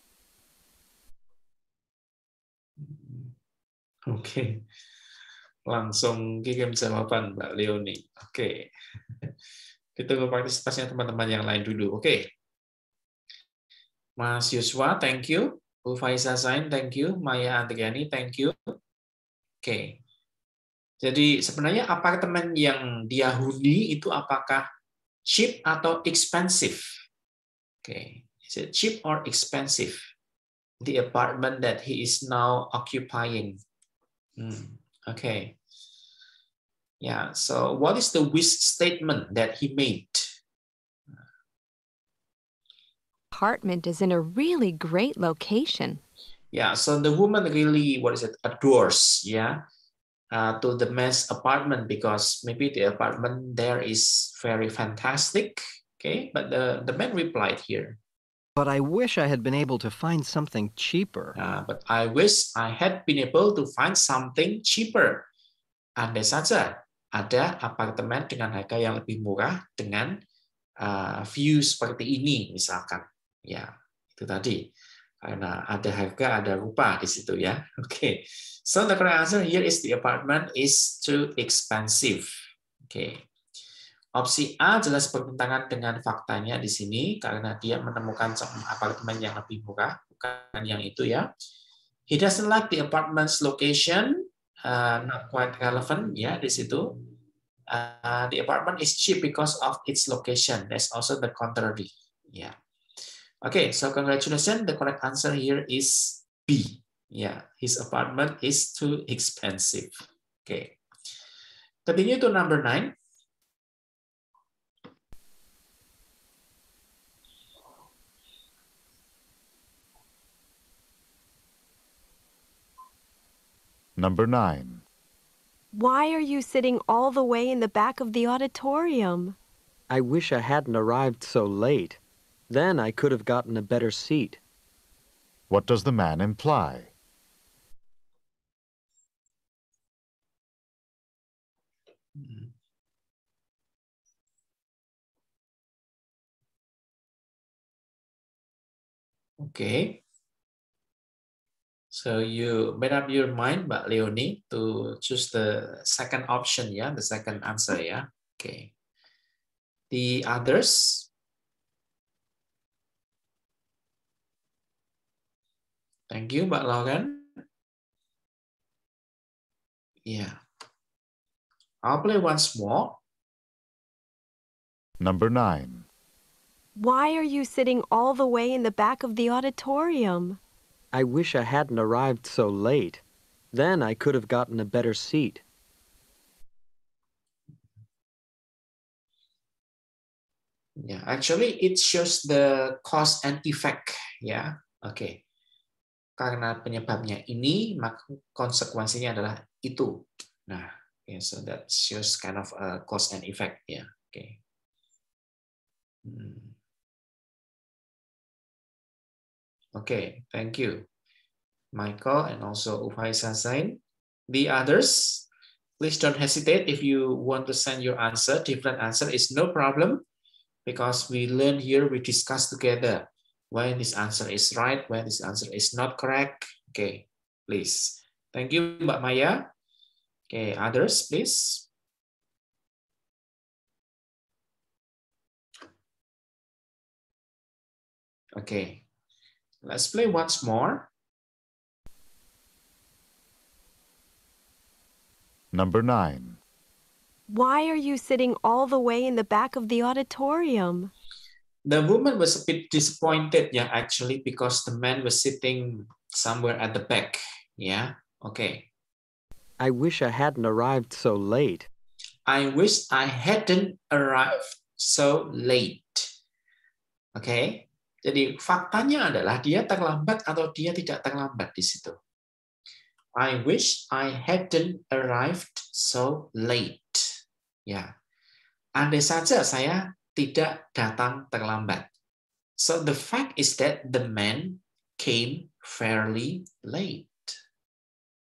Oke, okay. langsung ke game jawaban Mbak Leoni. Oke, okay. kita ke partisipasinya teman-teman yang lain dulu. Oke, okay. Mas Yuswa, thank you. Bu Zain, thank you. Maya Andriani, thank you. Oke. Jadi sebenarnya apartemen yang dia huni itu apakah cheap atau expensive? Oke. Is it cheap or expensive? The apartment that he is now occupying. Hmm. Okay. Yeah. So what is the wish statement that he made? Apartment is in a really great location. Yeah, so the woman really, what is it, adores, yeah, uh, to the man's apartment because maybe the apartment there is very fantastic, okay? But the, the man replied here. But I wish I had been able to find something cheaper. Uh, but I wish I had been able to find something cheaper. Ada saja ada apartemen dengan harga yang lebih murah dengan uh, view seperti ini misalkan. Ya, itu tadi. Nah, ada harga, ada rupa di situ ya. Oke. Okay. So the correct answer here is the apartment is too expensive. Oke. Okay. Opsi A jelas bertentangan dengan faktanya di sini karena dia menemukan apartemen yang lebih murah, bukan yang itu ya. He doesn't like the apartment's location, uh, not quite relevant ya di situ. Uh, the apartment is cheap because of its location. That's also the contrary. Ya. Yeah. Okay, so congratulations. The correct answer here is B. Yeah, his apartment is too expensive. Okay. Continue to number nine. Number nine. Why are you sitting all the way in the back of the auditorium? I wish I hadn't arrived so late. Then I could have gotten a better seat. What does the man imply? Okay. So you made up your mind, but Leonie, to choose the second option, yeah, the second answer, yeah. Okay. The others, Thank you, Pak Logan. Yeah. I'll play once more. Number nine. Why are you sitting all the way in the back of the auditorium? I wish I hadn't arrived so late. Then I could have gotten a better seat. Yeah, actually it shows the cause and effect. Yeah, okay. karena penyebabnya ini, maka konsekuensinya adalah itu. Nah, okay, ya, so that shows kind of a uh, cause and effect ya. Yeah. Oke. Okay. Hmm. Oke, okay, thank you. Michael and also Ufaisa Sasain. The others, please don't hesitate if you want to send your answer. Different answer is no problem because we learn here, we discuss together. When this answer is right, when this answer is not correct. Okay, please. Thank you, Mbak Maya. Okay, others, please. Okay, let's play once more. Number nine. Why are you sitting all the way in the back of the auditorium? the woman was a bit disappointed yeah, actually because the man was sitting somewhere at the back. yeah? Okay. I wish I hadn't arrived so late. I wish I hadn't arrived so late. Okay? Jadi faktanya adalah dia terlambat atau dia tidak terlambat di situ. I wish I hadn't arrived so late. Ya. Andai saja saya tidak datang terlambat. So the fact is that the man came fairly late.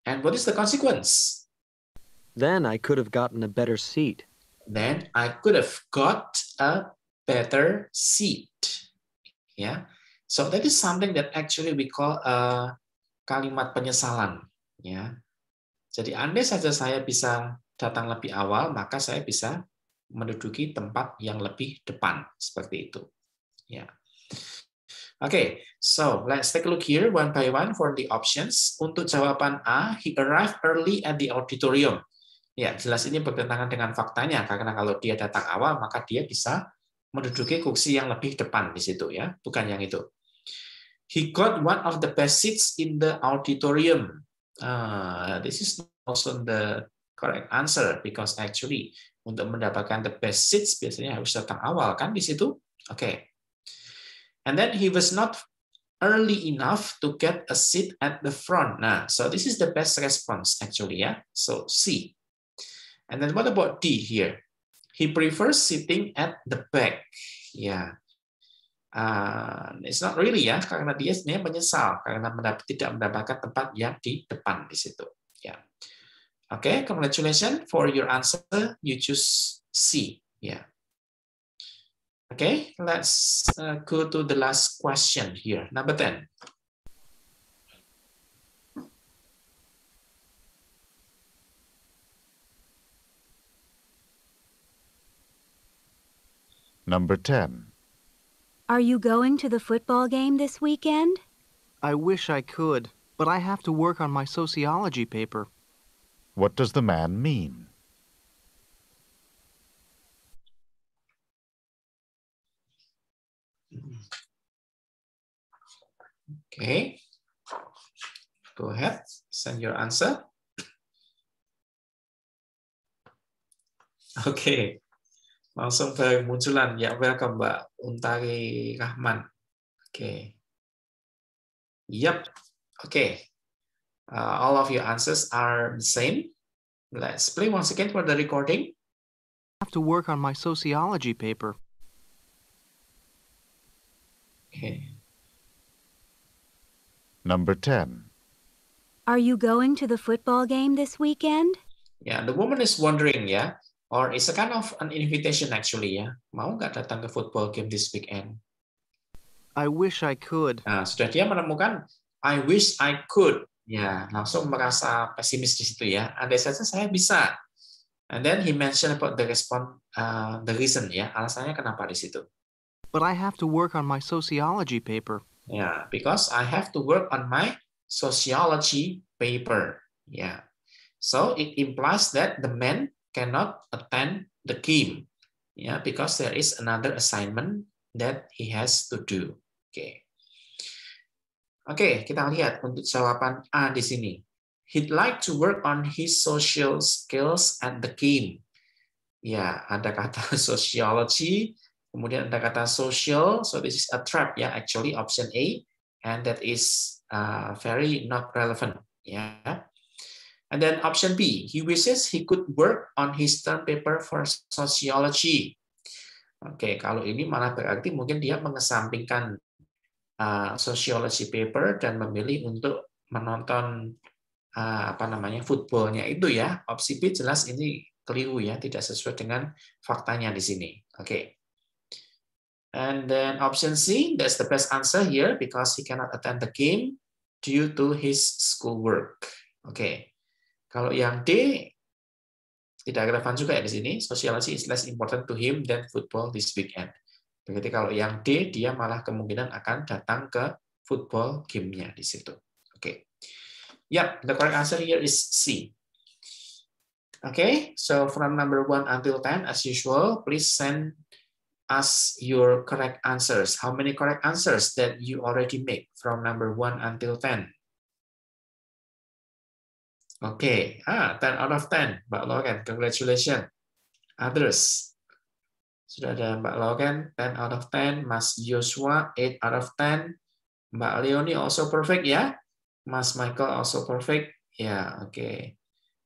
And what is the consequence? Then I could have gotten a better seat. Then I could have got a better seat. Yeah. So that is something that actually we call a kalimat penyesalan. Yeah. Jadi andai saja saya bisa datang lebih awal, maka saya bisa menduduki tempat yang lebih depan seperti itu. Ya. Oke, Okay, so let's take a look here one by one for the options. Untuk jawaban A, he arrived early at the auditorium. Ya, jelas ini bertentangan dengan faktanya karena kalau dia datang awal maka dia bisa menduduki kursi yang lebih depan di situ ya, bukan yang itu. He got one of the best seats in the auditorium. Uh, this is also the correct answer because actually untuk mendapatkan the best seats biasanya harus datang awal kan di situ. Oke. Okay. And then he was not early enough to get a seat at the front. Nah, so this is the best response actually ya. Yeah? So C. And then what about D here? He prefers sitting at the back. Ya. Yeah. Uh, it's not really ya, yeah, karena dia sebenarnya menyesal karena tidak mendapatkan tempat yang di depan di situ. Ya. Yeah. Okay, congratulations for your answer. You choose C. Yeah. Okay, let's uh, go to the last question here, number 10. Number 10. Are you going to the football game this weekend? I wish I could, but I have to work on my sociology paper. What does the man mean? Okay. Go ahead, send your answer. Oke, okay. langsung ke munculan. Ya, welcome Mbak Untari Rahman. Oke. Okay. yep, Oke. Okay. uh, all of your answers are the same. Let's play once again for the recording. I have to work on my sociology paper. Okay. Number 10. Are you going to the football game this weekend? Yeah, the woman is wondering, yeah, or it's a kind of an invitation actually, yeah. Mau nggak datang ke football game this weekend? I wish I could. Nah, sudah dia menemukan I wish I could. Ya, langsung merasa pesimis di situ ya. Andai saja saya bisa. And then he mentioned about the response, uh, the reason ya, alasannya kenapa di situ. But I have to work on my sociology paper. Yeah, because I have to work on my sociology paper. Yeah. So it implies that the man cannot attend the game. Yeah, because there is another assignment that he has to do. Okay. Oke, okay, kita lihat untuk jawaban A di sini. He'd like to work on his social skills at the game. Ya, ada kata sociology, kemudian ada kata social, so this is a trap ya, actually option A, and that is uh, very not relevant. Ya. And then option B, he wishes he could work on his term paper for sociology. Oke, okay, kalau ini malah berarti mungkin dia mengesampingkan uh, sociology paper dan memilih untuk menonton uh, apa namanya footballnya itu ya opsi B jelas ini keliru ya tidak sesuai dengan faktanya di sini oke okay. and then option C that's the best answer here because he cannot attend the game due to his schoolwork oke okay. kalau yang D tidak relevan juga ya di sini sociology is less important to him than football this weekend Berarti kalau yang D, dia malah kemungkinan akan datang ke football gamenya di situ. Oke. Okay. Ya, yep, the correct answer here is C. Okay, so from number one until ten, as usual, please send us your correct answers. How many correct answers that you already make from number one until 10? Okay, ah, 10 out of 10. Mbak Logan, congratulations. Others? Sudah ada Mbak Logan, 10 out of 10. Mas Joshua, 8 out of 10. Mbak Leoni also perfect ya. Mas Michael also perfect. Ya, yeah, oke. Okay.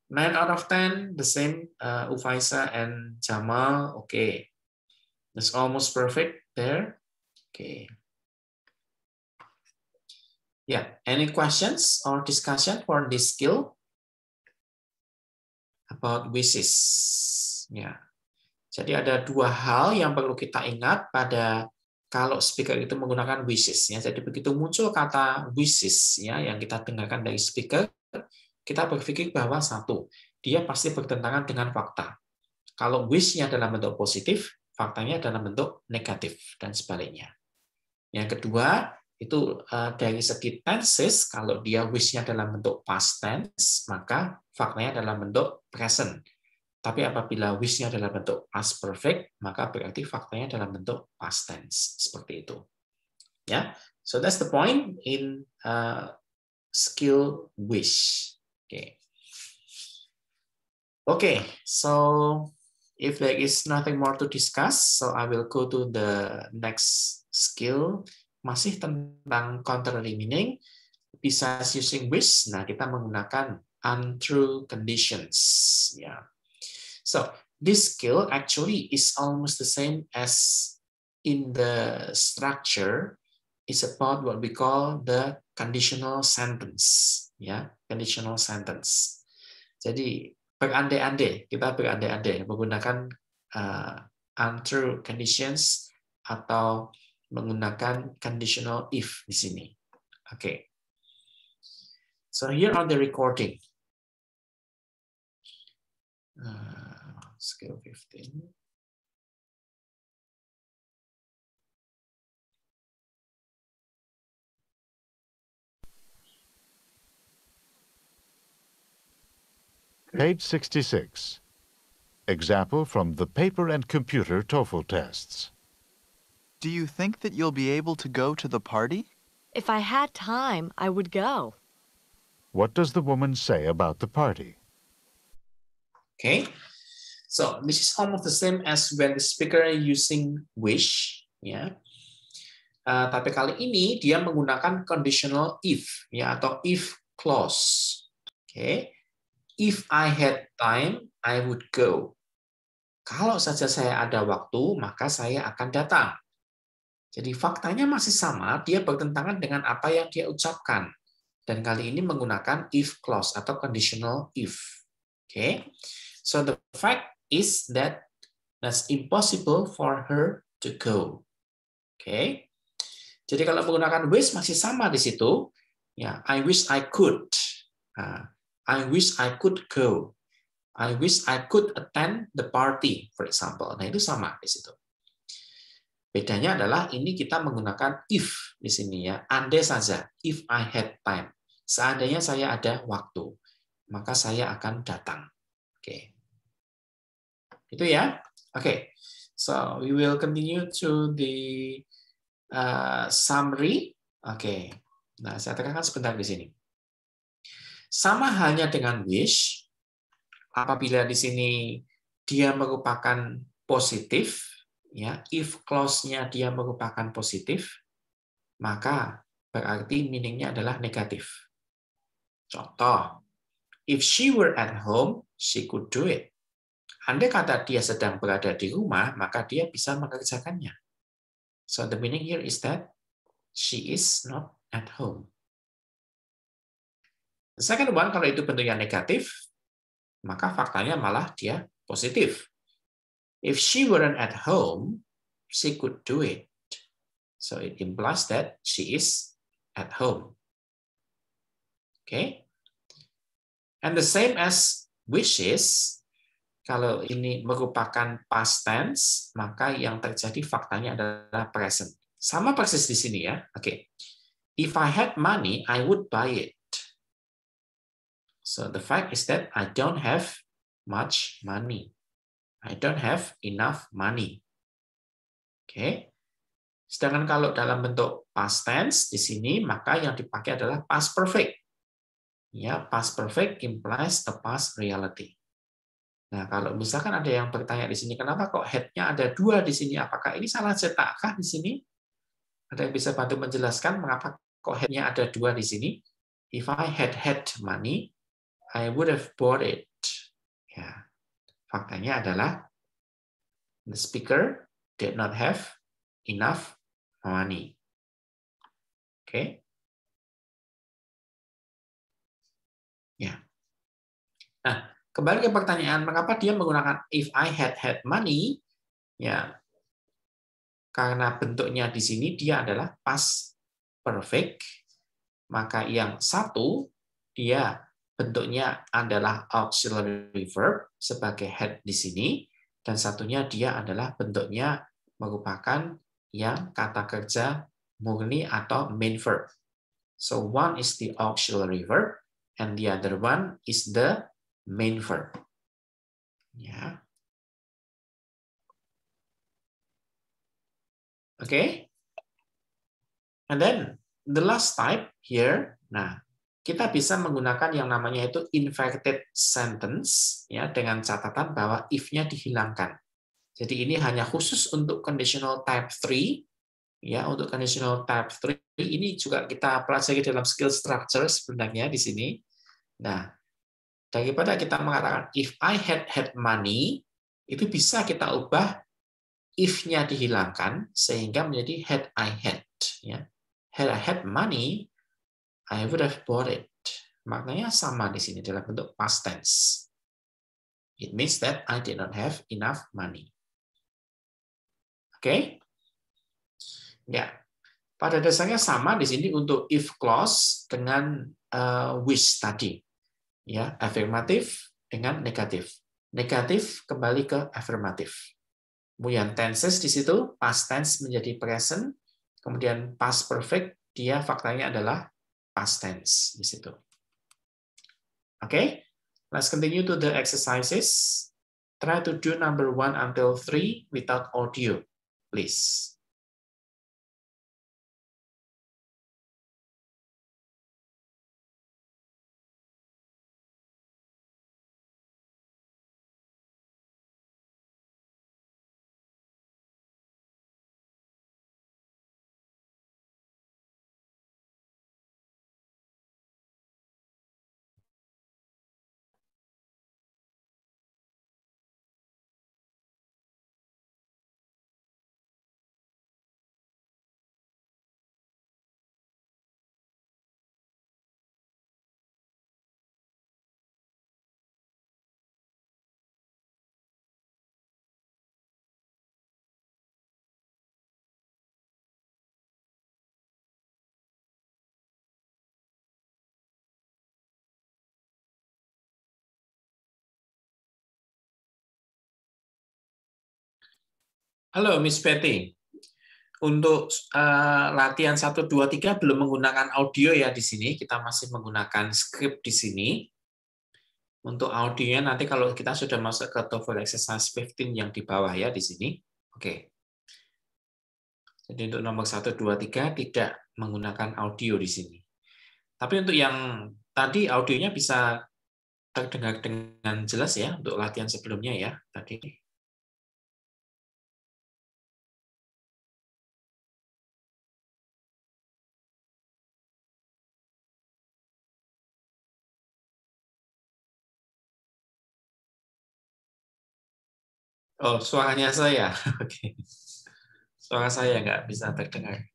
9 out of 10, the same uh, Ufaisa and Jamal. Oke. Okay. It's almost perfect there. Oke. Okay. Ya, Yeah, any questions or discussion for this skill about wishes? Ya. Yeah. Jadi ada dua hal yang perlu kita ingat pada kalau speaker itu menggunakan wishes ya. Jadi begitu muncul kata wishes ya yang kita dengarkan dari speaker, kita berpikir bahwa satu, dia pasti bertentangan dengan fakta. Kalau wish-nya dalam bentuk positif, faktanya dalam bentuk negatif dan sebaliknya. Yang kedua, itu eh, dari segi tenses kalau dia wish-nya dalam bentuk past tense, maka faktanya dalam bentuk present. Tapi apabila wish-nya dalam bentuk past perfect, maka berarti faktanya dalam bentuk past tense seperti itu. Ya, yeah. so that's the point in uh, skill wish. Oke, okay. okay. so if there is nothing more to discuss, so I will go to the next skill masih tentang contrary meaning. Besides using wish, nah kita menggunakan untrue conditions. Ya. Yeah So this skill actually is almost the same as in the structure. It's about what we call the conditional sentence. Ya, conditional sentence. Jadi berandai-andai, kita berandai-andai menggunakan uh, untrue conditions atau menggunakan conditional if di sini. Oke. Okay. So here on the recording. Uh, scale 15. Page 66. Example from the Paper and Computer TOEFL tests. Do you think that you'll be able to go to the party? If I had time, I would go. What does the woman say about the party? Okay, So this is almost the same as when the speaker using wish, ya. Uh, tapi kali ini dia menggunakan conditional if, ya atau if clause. Oke, okay. if I had time, I would go. Kalau saja saya ada waktu, maka saya akan datang. Jadi faktanya masih sama, dia bertentangan dengan apa yang dia ucapkan. Dan kali ini menggunakan if clause atau conditional if. Oke. Okay. So the fact is that that's impossible for her to go. Oke. Okay. Jadi kalau menggunakan wish masih sama di situ. Ya, I wish I could. Uh, I wish I could go. I wish I could attend the party, for example. Nah, itu sama di situ. Bedanya adalah ini kita menggunakan if di sini ya, andai saja, if I had time. Seandainya saya ada waktu, maka saya akan datang. Oke. Okay. Itu ya. Oke. Okay. So we will continue to the uh, summary. Oke. Okay. Nah, saya tekankan sebentar di sini. Sama halnya dengan wish, apabila di sini dia merupakan positif, ya, if clause-nya dia merupakan positif, maka berarti meaningnya adalah negatif. Contoh, if she were at home, she could do it. Andai kata dia sedang berada di rumah, maka dia bisa mengerjakannya. So the meaning here is that she is not at home. The second one, kalau itu bentuknya negatif, maka faktanya malah dia positif. If she weren't at home, she could do it. So it implies that she is at home. Okay? And the same as wishes, kalau ini merupakan past tense, maka yang terjadi faktanya adalah present. Sama persis di sini ya. Oke. Okay. If I had money, I would buy it. So the fact is that I don't have much money. I don't have enough money. Oke. Okay. Sedangkan kalau dalam bentuk past tense di sini, maka yang dipakai adalah past perfect. Ya, past perfect implies the past reality. Nah, kalau misalkan ada yang bertanya di sini, kenapa kok headnya ada dua di sini? Apakah ini salah cetakkah di sini? Ada yang bisa bantu menjelaskan mengapa kok headnya ada dua di sini? If I had had money, I would have bought it. Ya. Faktanya adalah the speaker did not have enough money. Oke. Okay. Ya. Nah, Kembali ke pertanyaan, mengapa dia menggunakan if I had had money? Ya, karena bentuknya di sini dia adalah past perfect, maka yang satu dia bentuknya adalah auxiliary verb sebagai had di sini, dan satunya dia adalah bentuknya merupakan yang kata kerja murni atau main verb. So one is the auxiliary verb, and the other one is the main verb. Ya. Okay? And then the last type here. Nah, kita bisa menggunakan yang namanya itu inverted sentence ya dengan catatan bahwa if-nya dihilangkan. Jadi ini hanya khusus untuk conditional type 3 ya untuk conditional type 3 ini juga kita pelajari dalam skill structure sebenarnya di sini. Nah, Daripada kita mengatakan if I had had money, itu bisa kita ubah if-nya dihilangkan sehingga menjadi had I had. Ya. Had I had money, I would have bought it. Maknanya sama di sini dalam bentuk past tense. It means that I did not have enough money. Oke? Okay? Ya. Pada dasarnya sama di sini untuk if clause dengan uh, wish tadi ya afirmatif dengan negatif negatif kembali ke afirmatif kemudian tenses di situ past tense menjadi present kemudian past perfect dia faktanya adalah past tense di situ oke okay? let's continue to the exercises try to do number one until three without audio please Halo Miss Betty. Untuk uh, latihan 1 2 3 belum menggunakan audio ya di sini, kita masih menggunakan script di sini. Untuk audionya nanti kalau kita sudah masuk ke TOEFL exercise 15 yang di bawah ya di sini. Oke. Jadi untuk nomor 1 2 3 tidak menggunakan audio di sini. Tapi untuk yang tadi audionya bisa terdengar dengan jelas ya untuk latihan sebelumnya ya tadi. Oh, suaranya saya. Oke. Okay. Suara saya nggak bisa terdengar.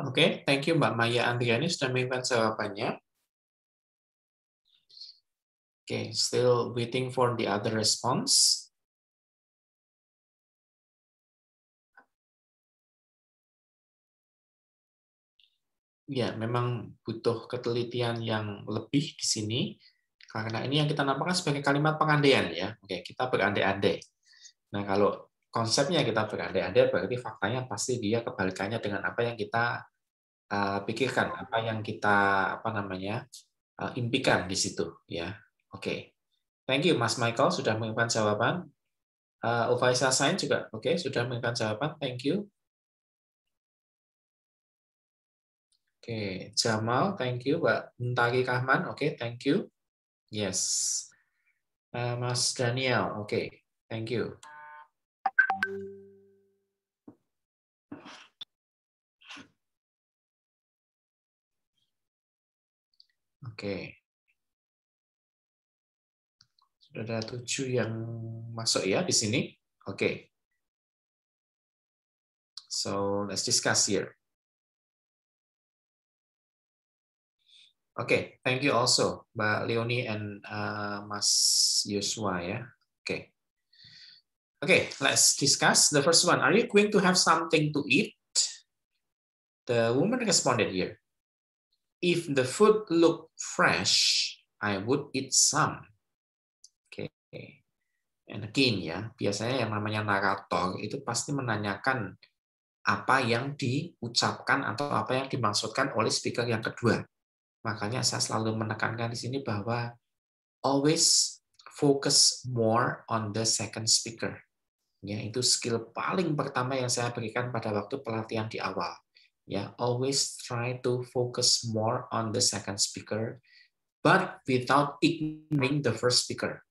Oke, okay, thank you Mbak Maya Andriani sudah mengirimkan jawabannya. Oke, okay, still waiting for the other response. Ya, memang butuh ketelitian yang lebih di sini karena ini yang kita nampakkan sebagai kalimat pengandaian ya. Oke, kita berandai-andai. Nah, kalau konsepnya kita berandai-andai berarti faktanya pasti dia kebalikannya dengan apa yang kita uh, pikirkan, apa yang kita apa namanya uh, impikan di situ, ya. Oke, okay. thank you Mas Michael sudah memberikan jawaban. Uh, eh, Ufaisa Sain juga, oke, okay, sudah memberikan jawaban. Thank you. Oke, okay. Jamal, thank you. Mbak Mentari Kahman, oke, okay, thank you. Yes. Uh, Mas Daniel, oke, okay, thank you. Oke. Sudah ada tujuh yang masuk ya di sini. Oke. So, let's discuss here. Oke, okay, thank you also Mbak Leoni and uh, Mas Yuswa ya Okay, let's discuss the first one. Are you going to have something to eat? The woman responded here. If the food looked fresh, I would eat some. Okay. And again ya, biasanya yang namanya narator itu pasti menanyakan apa yang diucapkan atau apa yang dimaksudkan oleh speaker yang kedua. Makanya saya selalu menekankan di sini bahwa always focus more on the second speaker. Ya, itu skill paling pertama yang saya berikan pada waktu pelatihan di awal. Ya, always try to focus more on the second speaker, but without ignoring the first speaker.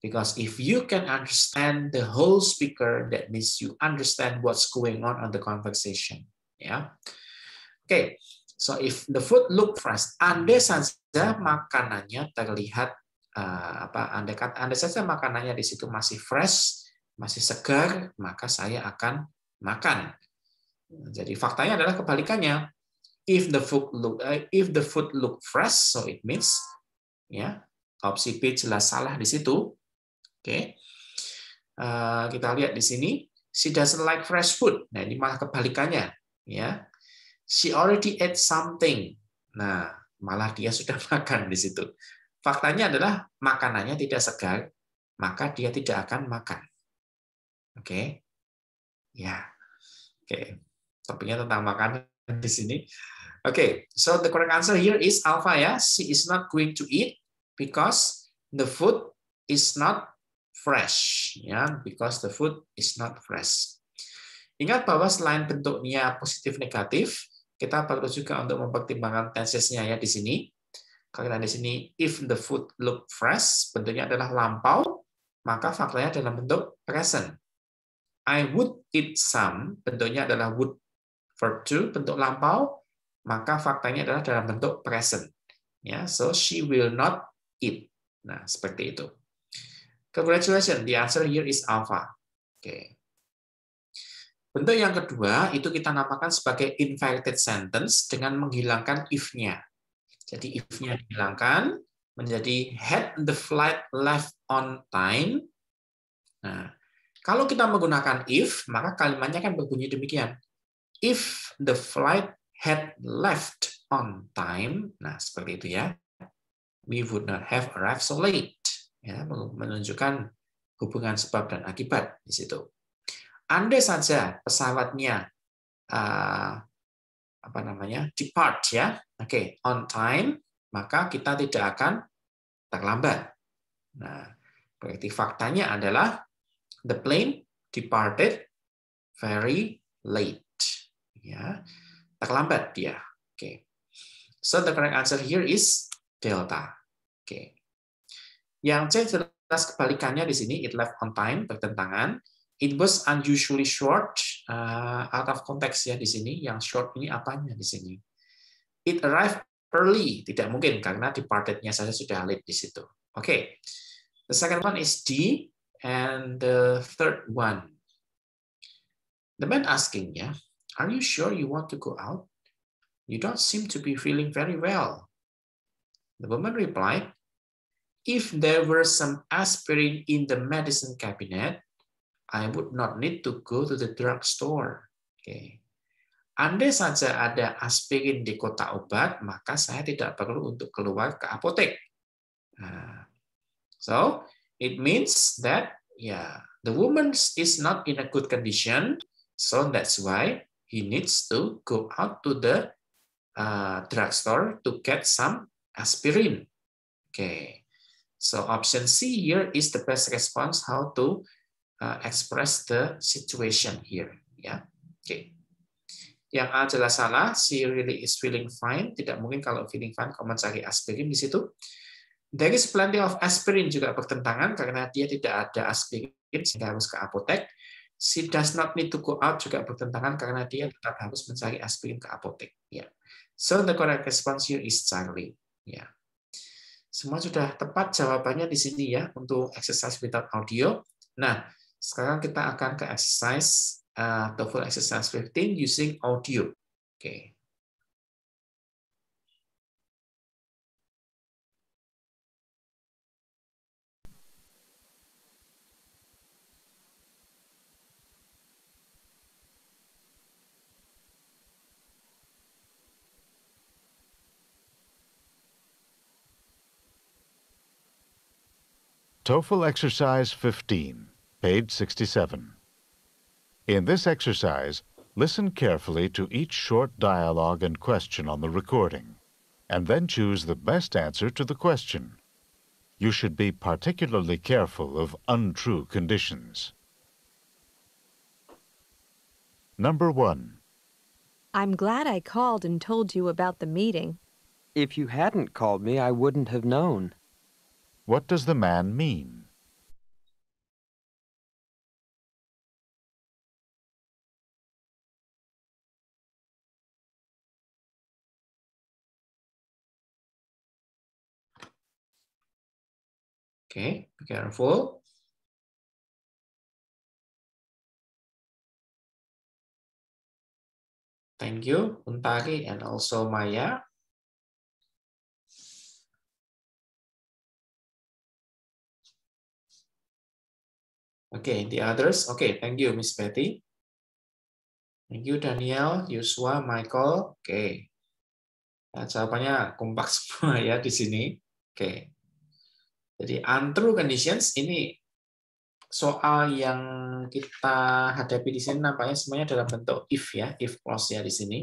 Because if you can understand the whole speaker, that means you understand what's going on on the conversation. Ya, oke. Okay. So if the food look fresh, anda saja makanannya terlihat uh, apa andai, anda saja makanannya di situ masih fresh, masih segar, maka saya akan makan. Jadi faktanya adalah kebalikannya. If the food look eh, if the food look fresh, so it means ya opsi B jelas salah di situ. Oke, okay. uh, eh, kita lihat di sini she doesn't like fresh food. Nah ini malah kebalikannya ya. She already ate something. Nah malah dia sudah makan di situ. Faktanya adalah makanannya tidak segar, maka dia tidak akan makan. Oke. Okay? Ya. Yeah. Oke. Okay. Topiknya tentang makanan di sini. Oke, okay. so the correct answer here is alpha ya. She is not going to eat because the food is not fresh ya, yeah. because the food is not fresh. Ingat bahwa selain bentuknya positif negatif, kita perlu juga untuk mempertimbangkan tensesnya ya di sini. kita di sini if the food look fresh, bentuknya adalah lampau, maka faktanya dalam bentuk present. I would eat some, bentuknya adalah would for two, bentuk lampau, maka faktanya adalah dalam bentuk present. Ya, so she will not eat. Nah, seperti itu. Congratulations, the answer here is alpha. Oke. Okay. Bentuk yang kedua itu kita namakan sebagai inverted sentence dengan menghilangkan if-nya. Jadi if-nya dihilangkan menjadi had the flight left on time. Nah, kalau kita menggunakan if, maka kalimatnya kan berbunyi demikian. If the flight had left on time, nah seperti itu ya, we would not have arrived so late. Ya, menunjukkan hubungan sebab dan akibat di situ. Andai saja pesawatnya uh, apa namanya depart ya, oke okay, on time, maka kita tidak akan terlambat. Nah, berarti faktanya adalah the plane departed very late. Ya, terlambat dia. Oke. Okay. So the correct answer here is delta. Oke. Okay. Yang C jelas kebalikannya di sini it left on time bertentangan. It was unusually short uh, out of context ya di sini. Yang short ini apanya di sini? It arrived early tidak mungkin karena departednya saja sudah late di situ. Oke. Okay. The second one is D. And the third one, the man asking, yeah, are you sure you want to go out? You don't seem to be feeling very well. The woman replied, if there were some aspirin in the medicine cabinet, I would not need to go to the drugstore. Okay. Andai saja ada aspirin di kota obat, maka saya tidak perlu untuk keluar ke apotek. Nah. So, It means that yeah, the woman is not in a good condition, so that's why he needs to go out to the uh, drugstore to get some aspirin. Okay, so option C here is the best response how to uh, express the situation here. Yeah, okay. Yang A jelas salah, she really is feeling fine. Tidak mungkin kalau feeling fine, kau cari aspirin di situ. There is plenty of aspirin juga bertentangan karena dia tidak ada aspirin sehingga harus ke apotek. She does not need to go out juga bertentangan karena dia tetap harus mencari aspirin ke apotek. Ya. Yeah. So the correct response here is Charlie. Ya. Yeah. Semua sudah tepat jawabannya di sini ya untuk exercise without audio. Nah, sekarang kita akan ke exercise uh, TOEFL exercise 15 using audio. Oke. Okay. TOEFL Exercise 15, page 67. In this exercise, listen carefully to each short dialogue and question on the recording, and then choose the best answer to the question. You should be particularly careful of untrue conditions. Number 1. I'm glad I called and told you about the meeting. If you hadn't called me, I wouldn't have known. What does the man mean? Okay, be careful. Thank you, Untari and also Maya. Okay, the others. Okay, thank you, Miss Betty. Thank you, Daniel, Yuswa, Michael. Oke. Okay. Nah, jawabannya kompak semua ya di sini. Oke. Okay. Jadi untrue conditions ini soal yang kita hadapi di sini nampaknya semuanya dalam bentuk if ya, if clause ya di sini.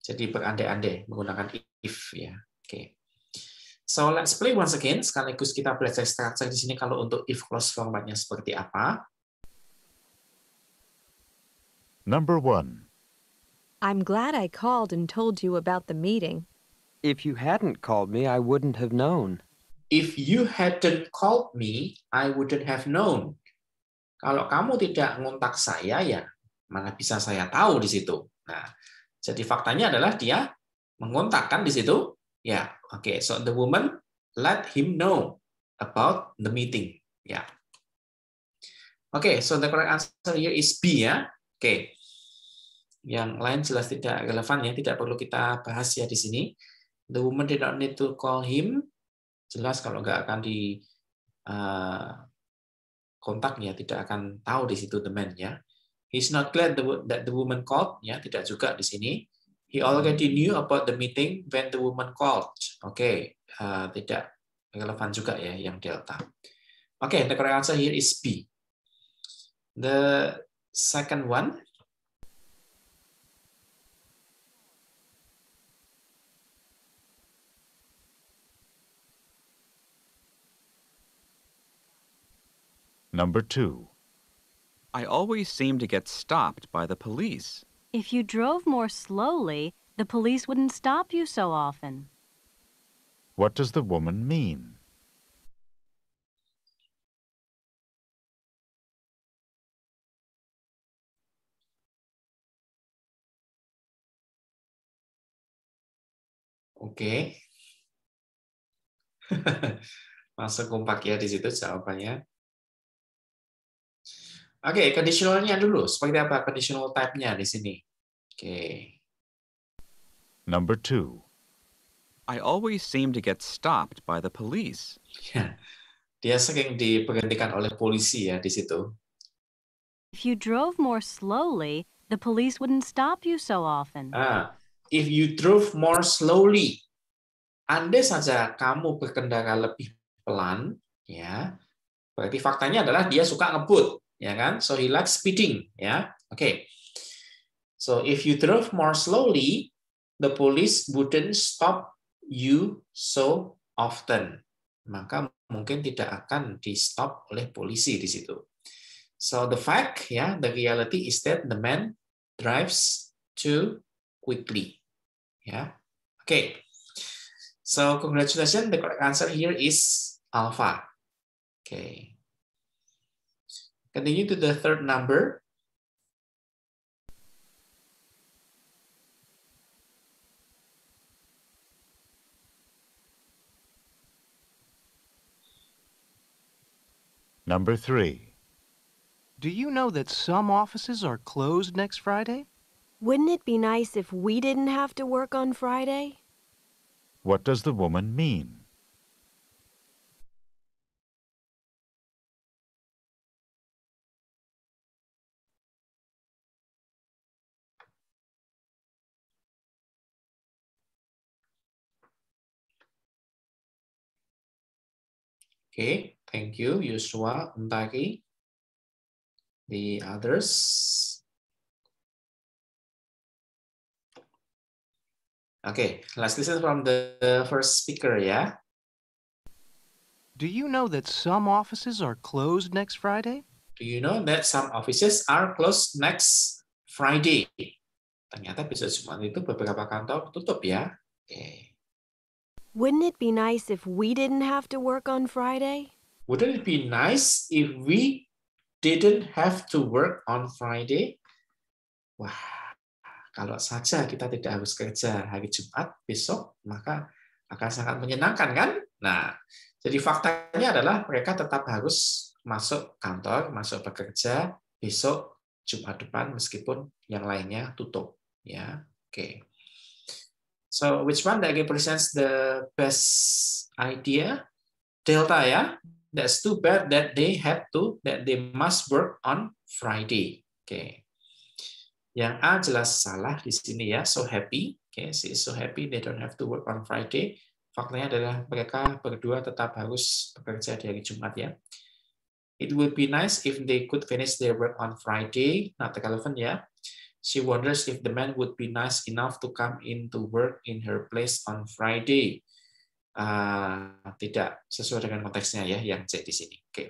Jadi berandai-andai menggunakan if ya. Oke. Okay. So let's play once again, sekaligus kita belajar structure di sini kalau untuk if clause formatnya seperti apa. Number one. I'm glad I called and told you about the meeting. If you hadn't called me, I wouldn't have known. If you hadn't called me, I wouldn't have known. Kalau kamu tidak ngontak saya ya, mana bisa saya tahu di situ. Nah, jadi faktanya adalah dia mengontakkan di situ. Yeah. Okay. So the woman let him know about the meeting. Yeah. Okay. So the correct answer here is B. Ya. Oke. Okay. Yang lain jelas tidak relevan ya, tidak perlu kita bahas ya di sini. The woman did not need to call him. Jelas kalau nggak akan di uh, ya, tidak akan tahu di situ the man ya. He's not glad that the woman called ya, tidak juga di sini. He already knew about the meeting when the woman called. Oke, okay. uh, tidak relevan juga ya yang delta. Oke, okay, the correct answer here is B. The second one. Number two. I always seem to get stopped by the police. If you drove more slowly, the police wouldn't stop you so often. What does the woman mean? Oke. Okay. Masuk kompak ya di situ jawabannya. Oke, okay, conditionalnya dulu. Seperti apa conditional type-nya di sini? Oke. Okay. Number two. I always seem to get stopped by the police. Ya, dia sering diperhentikan oleh polisi ya di situ. If you drove more slowly, the police wouldn't stop you so often. Ah, if you drove more slowly, andai saja kamu berkendara lebih pelan, ya, berarti faktanya adalah dia suka ngebut ya kan? So he likes speeding, ya. Oke. Okay. So if you drove more slowly, the police wouldn't stop you so often. Maka mungkin tidak akan di stop oleh polisi di situ. So the fact, ya, yeah, the reality is that the man drives too quickly. Ya, yeah. oke. Okay. So congratulations, the correct answer here is alpha. Okay. Continue to the third number. Number three. Do you know that some offices are closed next Friday? Wouldn't it be nice if we didn't have to work on Friday? What does the woman mean? Okay, thank you, Yuswa, Untaki, the others. Okay, let's listen from the, first speaker, yeah? Do you know that some offices are closed next Friday? Do you know that some offices are closed next Friday? Ternyata bisa cuma itu beberapa kantor tutup ya. Oke. Okay. Wouldn't it be nice if we didn't have to work on Friday? Wouldn't it be nice if we didn't have to work on Friday? Wah, kalau saja kita tidak harus kerja hari Jumat besok, maka akan sangat menyenangkan kan? Nah, jadi faktanya adalah mereka tetap harus masuk kantor, masuk bekerja besok Jumat depan meskipun yang lainnya tutup. Ya, oke. Okay. So which one that represents the best idea? Delta ya. That's too bad that they have to that they must work on Friday. Okay. Yang A jelas salah di sini ya. So happy. okay. she is so happy they don't have to work on Friday. Faktanya adalah mereka berdua tetap harus bekerja di hari Jumat ya. It would be nice if they could finish their work on Friday. Not nah, relevant ya. She wonders if the man would be nice enough to come in to work in her place on Friday. Uh, tidak sesuai dengan konteksnya ya yang C di sini. Oke. Okay.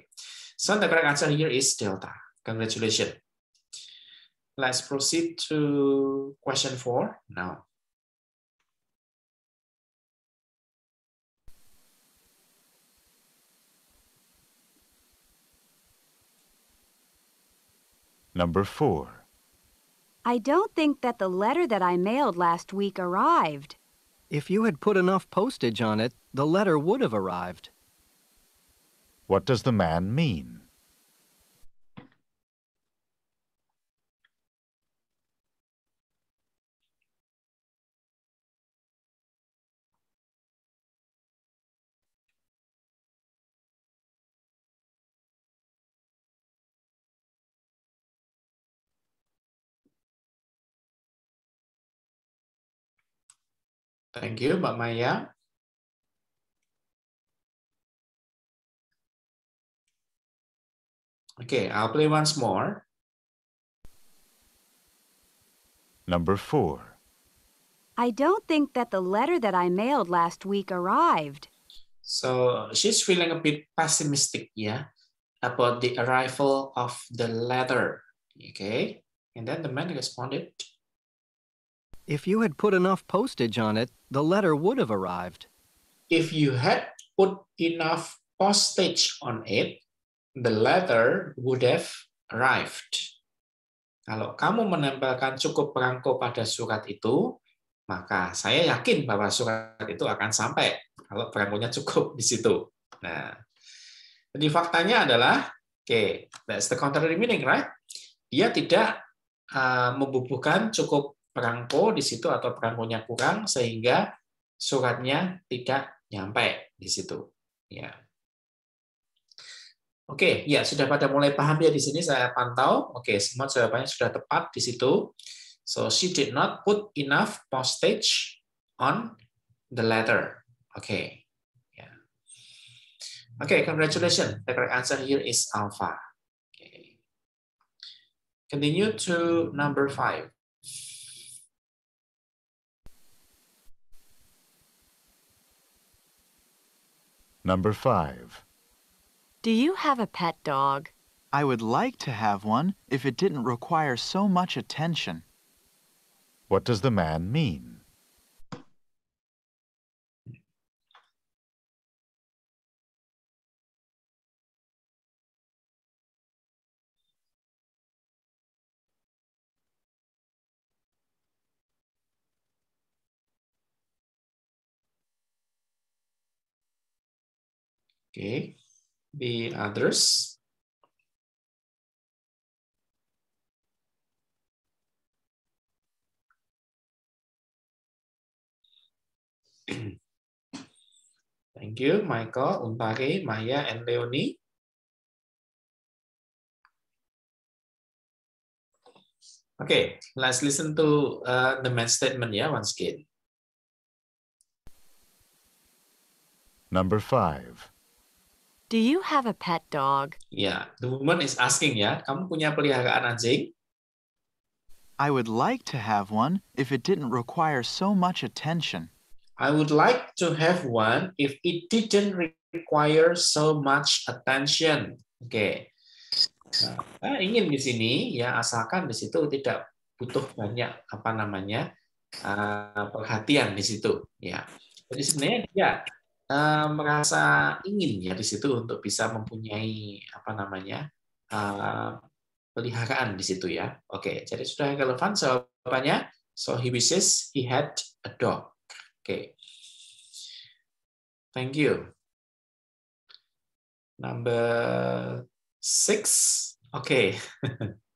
So the correct answer here is delta. Congratulations. Let's proceed to question four now. Number four. I don't think that the letter that I mailed last week arrived. If you had put enough postage on it, the letter would have arrived. What does the man mean? Thank you, Mbak Maya. Okay, I'll play once more. Number four. I don't think that the letter that I mailed last week arrived. So she's feeling a bit pessimistic, yeah, about the arrival of the letter. Okay, and then the man responded, If you had put enough postage on it, the letter would have arrived. If you had put enough postage on it, the letter would have arrived. Kalau kamu menempelkan cukup perangko pada surat itu, maka saya yakin bahwa surat itu akan sampai kalau perangkonya cukup di situ. Nah, jadi faktanya adalah, oke, okay, that's the contrary meaning, right? Dia tidak uh, membubuhkan cukup perangko di situ atau perangkonya kurang sehingga suratnya tidak nyampe di situ. Ya. Oke, ya sudah pada mulai paham ya di sini saya pantau. Oke, semua jawabannya sudah tepat di situ. So she did not put enough postage on the letter. Oke. Okay. Ya. Yeah. Oke, okay, congratulations. The correct answer here is alpha. Okay. Continue to number five. Number 5. Do you have a pet dog? I would like to have one if it didn't require so much attention. What does the man mean? Okay, the others. Thank you, Michael, Umpari, Maya, and Leonie. Okay, let's listen to uh, the main statement, yeah, once again. Number five. Do you have a pet dog? Yeah, the woman is asking ya, kamu punya peliharaan anjing? I would like to have one if it didn't require so much attention. I would like to have one if it didn't require so much attention. Oke. Okay. Nah, ingin di sini ya asalkan di situ tidak butuh banyak apa namanya uh, perhatian di situ ya. Jadi sebenarnya ya Eh, merasa ingin ya di situ untuk bisa mempunyai apa namanya uh, peliharaan di situ ya. Oke, jadi sudah relevan jawabannya. So he wishes he had a dog. Oke. Thank you. Number six. Oke. Okay.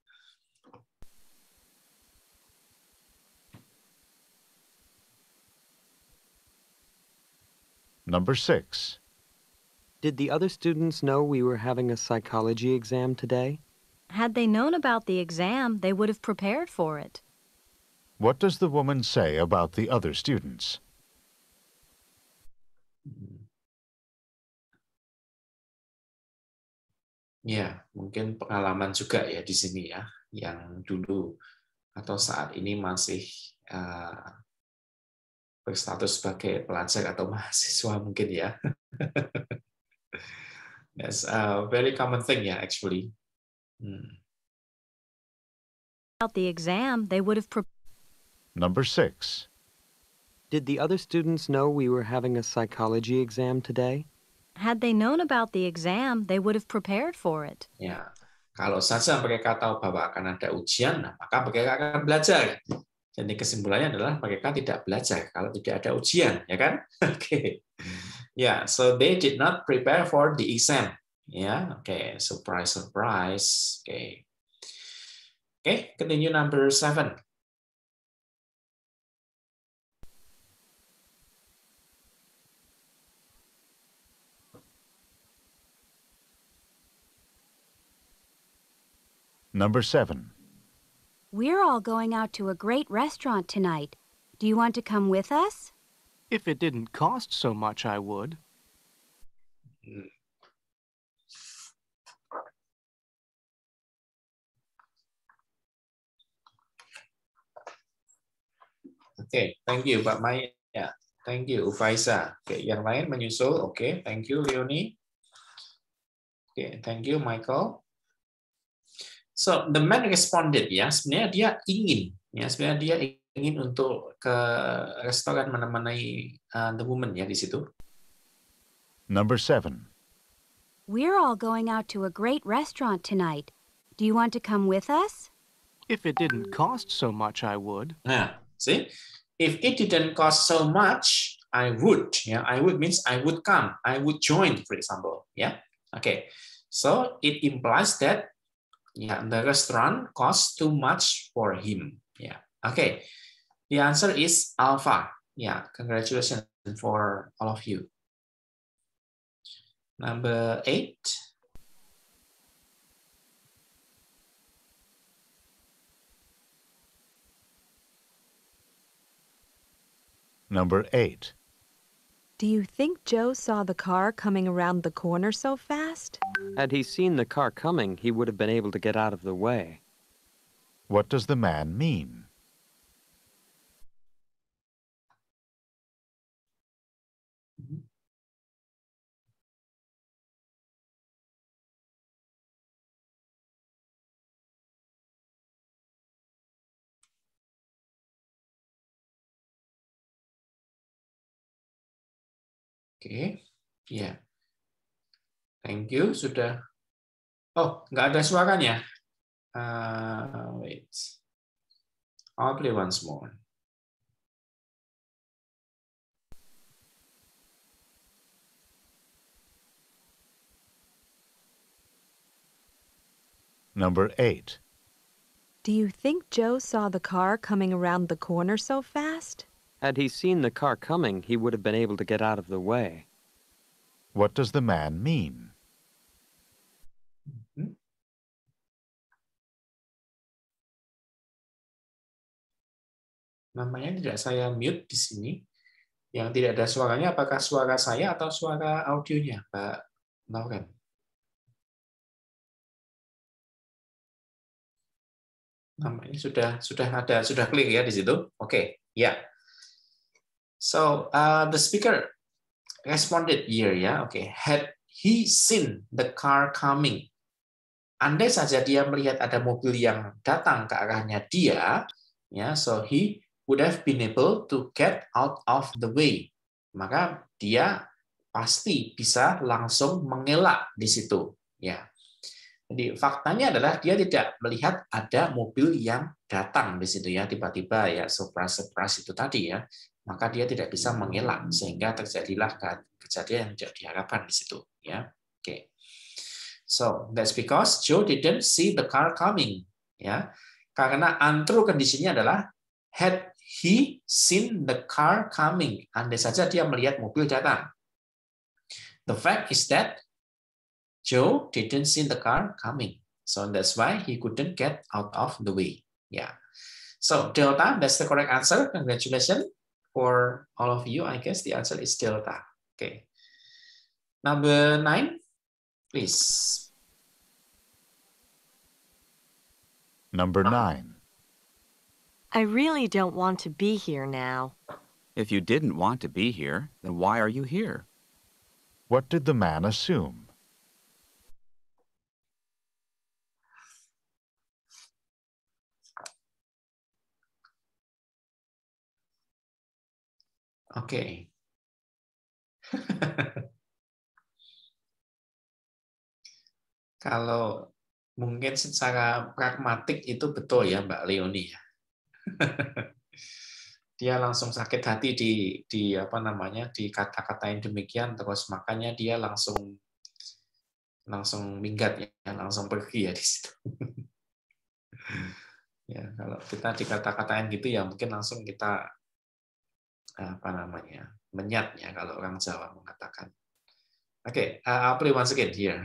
Number six. Did the other students know we were having a psychology exam today? Had they known about the exam, they would have prepared for it. What does the woman say about the other students? Ya, mungkin pengalaman juga ya di sini ya, yang dulu atau saat ini masih uh, berstatus sebagai pelajar atau mahasiswa mungkin ya. That's a uh, very common thing ya yeah, actually. Hmm. the exam, they would have Number six. Did the other students know we were having a psychology exam today? Had they known about the exam, they would have prepared for it. Ya, kalau saja mereka tahu bahwa akan ada ujian, nah, maka mereka akan belajar. Jadi kesimpulannya adalah mereka tidak belajar kalau tidak ada ujian, ya kan? Oke. Okay. Ya, yeah, so they did not prepare for the exam. Ya, yeah, oke, okay. surprise surprise. Oke. Okay. Oke, okay, continue number seven. Number seven. We're all going out to a great restaurant tonight. Do you want to come with us? If it didn't cost so much, I would. Okay, thank you, Pak Yeah. Thank you, Faisa. okay, yang lain menyusul. okay, thank you, Leonie. okay, thank you, Michael. So the man responded ya sebenarnya dia ingin ya sebenarnya dia ingin untuk ke restoran menemani uh, the woman ya di situ. Number seven. We're all going out to a great restaurant tonight. Do you want to come with us? If it didn't cost so much, I would. Yeah. see, if it didn't cost so much, I would. Yeah, I would means I would come. I would join, for example. Yeah. Okay. So it implies that yeah, the restaurant costs too much for him. Yeah. Okay. The answer is alpha. Yeah. Congratulations for all of you. Number eight. Number eight. Do you think Joe saw the car coming around the corner so fast? Had he seen the car coming, he would have been able to get out of the way. What does the man mean? Okay, yeah. Thank you, sudah. Oh, nggak ada suaranya. Uh, wait. I'll play once more. Number 8. Do you think Joe saw the car coming around the corner so fast? Had he seen the car coming, he would have been able to get out of the way. What does the man mean? Hmm? namanya tidak saya mute di sini. Yang tidak ada suaranya, apakah suara saya atau suara audionya, Pak Lauren? Namanya sudah sudah ada, sudah klik ya di situ. Oke, okay. ya. So uh, the speaker responded here ya, oke. Okay. Had he seen the car coming? Andai saja dia melihat ada mobil yang datang ke arahnya dia, ya, so he would have been able to get out of the way. Maka dia pasti bisa langsung mengelak di situ, ya. Jadi faktanya adalah dia tidak melihat ada mobil yang datang di situ ya tiba-tiba ya surprise surprise itu tadi ya maka dia tidak bisa hmm. mengelak sehingga terjadilah kejadian yang tidak diharapkan di situ ya oke so that's because Joe didn't see the car coming ya karena untrue kondisinya adalah had he seen the car coming andai saja dia melihat mobil datang the fact is that Joe didn't see the car coming so that's why he couldn't get out of the way ya yeah. so delta that's the correct answer congratulations for all of you, I guess the answer is delta. Okay. Number nine, please. Number nine. I really don't want to be here now. If you didn't want to be here, then why are you here? What did the man assume? Oke. Okay. Kalau mungkin secara pragmatik itu betul ya Mbak Leoni ya. dia langsung sakit hati di di apa namanya di kata-katain demikian terus makanya dia langsung langsung minggat ya langsung pergi ya di situ. ya kalau kita dikata-katain gitu ya mungkin langsung kita apa namanya menyatnya kalau orang Jawa mengatakan. Oke, okay, uh, I'll play once again here.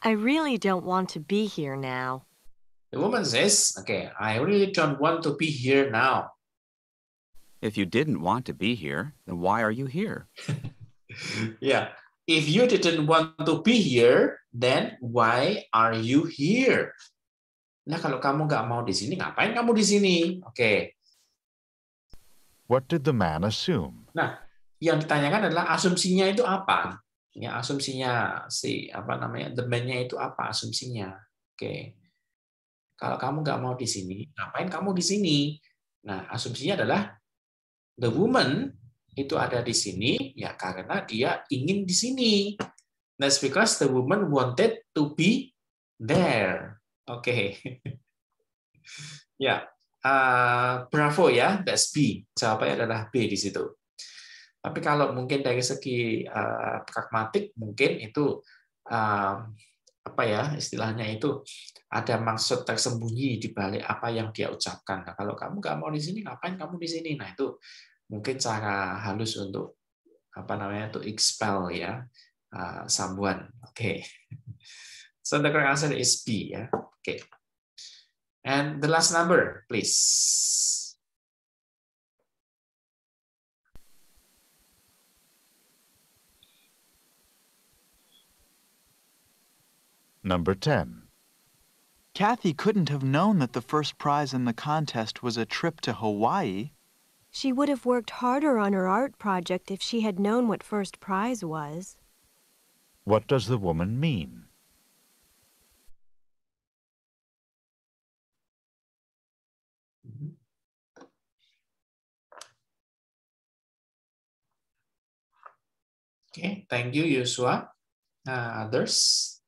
I really don't want to be here now. The woman says, okay, I really don't want to be here now. If you didn't want to be here, then why are you here? yeah. If you didn't want to be here, then why are you here? Nah, kalau kamu nggak mau di sini, ngapain kamu di sini? Oke. Okay. What did the man assume? Nah, yang ditanyakan adalah asumsinya itu apa? Ya, asumsinya si apa namanya the man-nya itu apa asumsinya? Oke. Okay. Kalau kamu nggak mau di sini, ngapain kamu di sini? Nah, asumsinya adalah the woman itu ada di sini ya karena dia ingin di sini. That's because the woman wanted to be there. Oke. Okay. ya, uh, bravo ya, that's B. Jawabannya adalah B di situ. Tapi kalau mungkin dari segi uh, pragmatik mungkin itu uh, apa ya istilahnya itu ada maksud tersembunyi di balik apa yang dia ucapkan. Nah, kalau kamu nggak mau di sini, ngapain kamu di sini? Nah itu mungkin cara halus untuk apa namanya itu expel ya uh, sambuan. Oke. Okay. So the correct answer is B ya. Okay. And the last number, please. Number 10. Kathy couldn't have known that the first prize in the contest was a trip to Hawaii. She would have worked harder on her art project if she had known what first prize was. What does the woman mean? Okay, thank you, Yusua. Uh, others?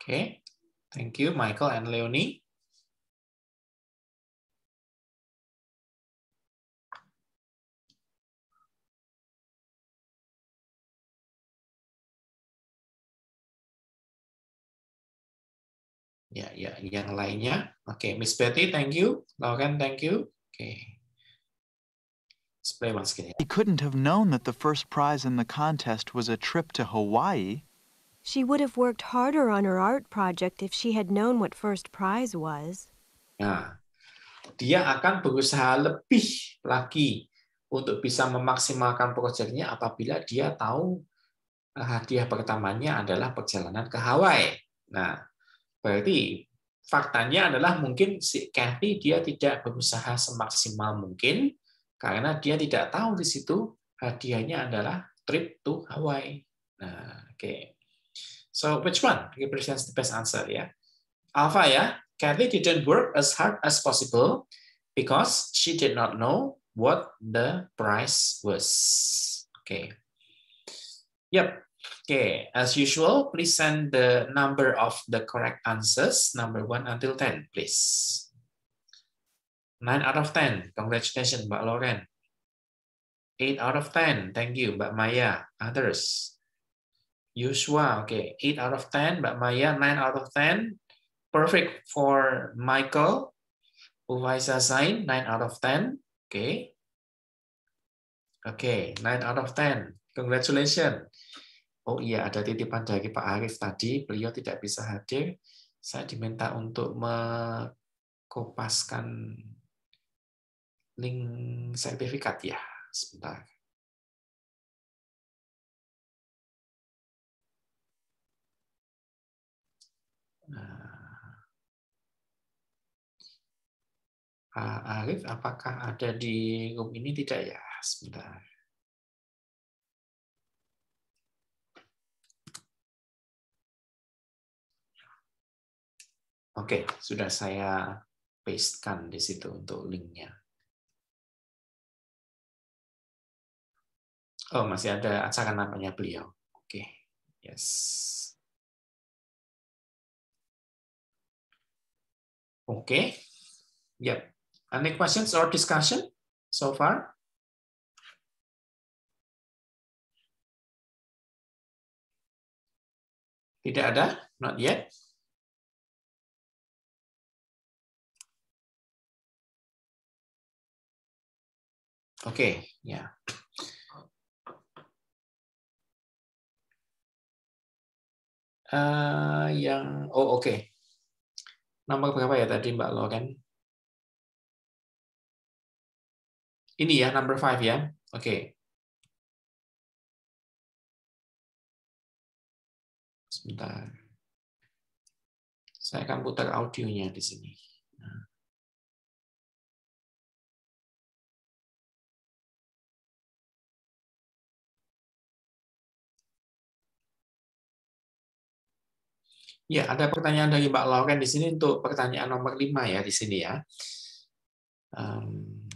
Okay, thank you, Michael and Leonie. Ya, ya, yang lainnya. Oke, okay. Miss Betty, thank you. Lauren, thank you. Oke. Okay. He couldn't have known that the first prize in the contest was a trip to Hawaii. She would have worked harder on her art project if she had known what first prize was. Nah, dia akan berusaha lebih lagi untuk bisa memaksimalkan proyeknya apabila dia tahu eh, hadiah pertamanya adalah perjalanan ke Hawaii. Nah, berarti faktanya adalah mungkin si Kathy dia tidak berusaha semaksimal mungkin karena dia tidak tahu di situ hadiahnya adalah trip to Hawaii. Nah, oke. Okay. So which one represents the best answer ya? Yeah? Alpha ya. Yeah? Kathy didn't work as hard as possible because she did not know what the price was. Okay. Yep. Okay. As usual, please send the number of the correct answers, number one until ten, please. Nine out of ten, Congratulations, Mbak Loren. Eight out of ten, Thank you, Mbak Maya. Others. Joshua, okay. eight out of ten, Mbak Maya. nine out of ten, Perfect for Michael. Uwaisa Zain, nine out of ten, Okay. Oke, okay, 9 out of ten, Congratulations. Oh iya, ada titipan dari Pak Arif tadi. Beliau tidak bisa hadir. Saya diminta untuk mengkopaskan link sertifikat ya. Sebentar. Pak nah. ah, Arif, apakah ada di room ini tidak ya? Sebentar. Oke, sudah saya pastekan di situ untuk linknya. Oh, masih ada acara namanya beliau. Oke, okay. yes. Oke, okay. yep. Any questions or discussion so far? Tidak ada? Not yet? Oke, okay, ya. Yeah. uh, yang oh oke. Okay. Nomor berapa ya tadi Mbak Loren? Ini ya number five ya. Oke. Okay. Sebentar. Saya akan putar audionya di sini. Nah. Ya, ada pertanyaan dari Mbak Lauren di sini untuk pertanyaan nomor 5 ya di sini ya. Um,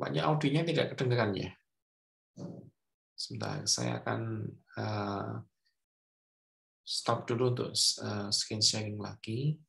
Nampaknya audionya tidak kedengaran ya. Sebentar, saya akan uh, stop dulu untuk uh, screen sharing lagi.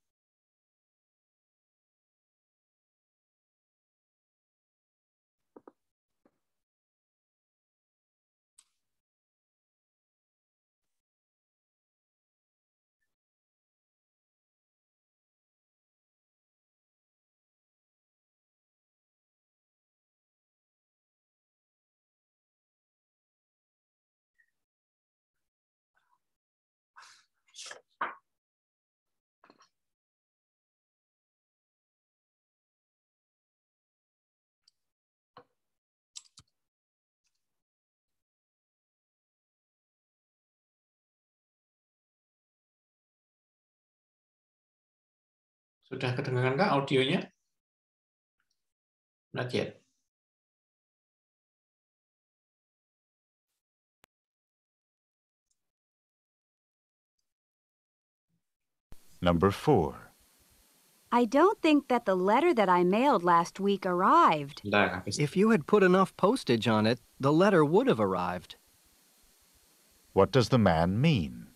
sudah kedengaran kah audionya? Not yet. Number four. I don't think that the letter that I mailed last week arrived. If you had put enough postage on it, the letter would have arrived. What does the man mean?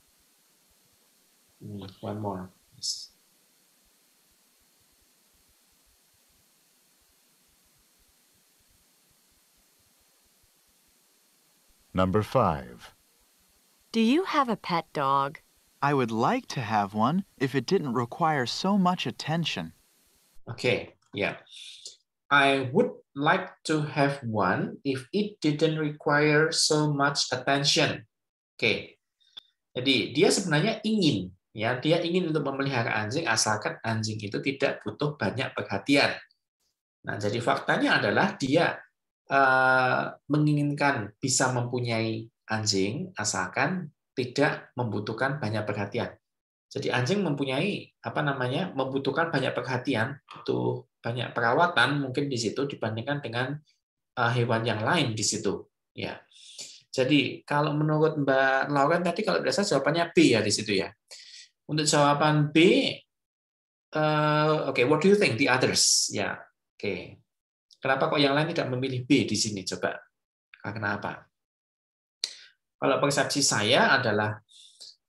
One more. Number five. Do you have a pet dog? I would like to have one if it didn't require so much attention. Okay, yeah. I would like to have one if it didn't require so much attention. Oke. Okay. Jadi dia sebenarnya ingin ya, dia ingin untuk memelihara anjing asalkan anjing itu tidak butuh banyak perhatian. Nah, jadi faktanya adalah dia Eh, menginginkan bisa mempunyai anjing asalkan tidak membutuhkan banyak perhatian. Jadi anjing mempunyai apa namanya membutuhkan banyak perhatian, butuh banyak perawatan mungkin di situ dibandingkan dengan eh, hewan yang lain di situ. Ya. Jadi kalau menurut Mbak Lauren tadi kalau biasa jawabannya B ya di situ ya. Untuk jawaban B, uh, oke, okay, what do you think the others? Ya, yeah. oke. Okay. Kenapa kok yang lain tidak memilih B di sini? Coba, ah, kenapa? Kalau persepsi saya adalah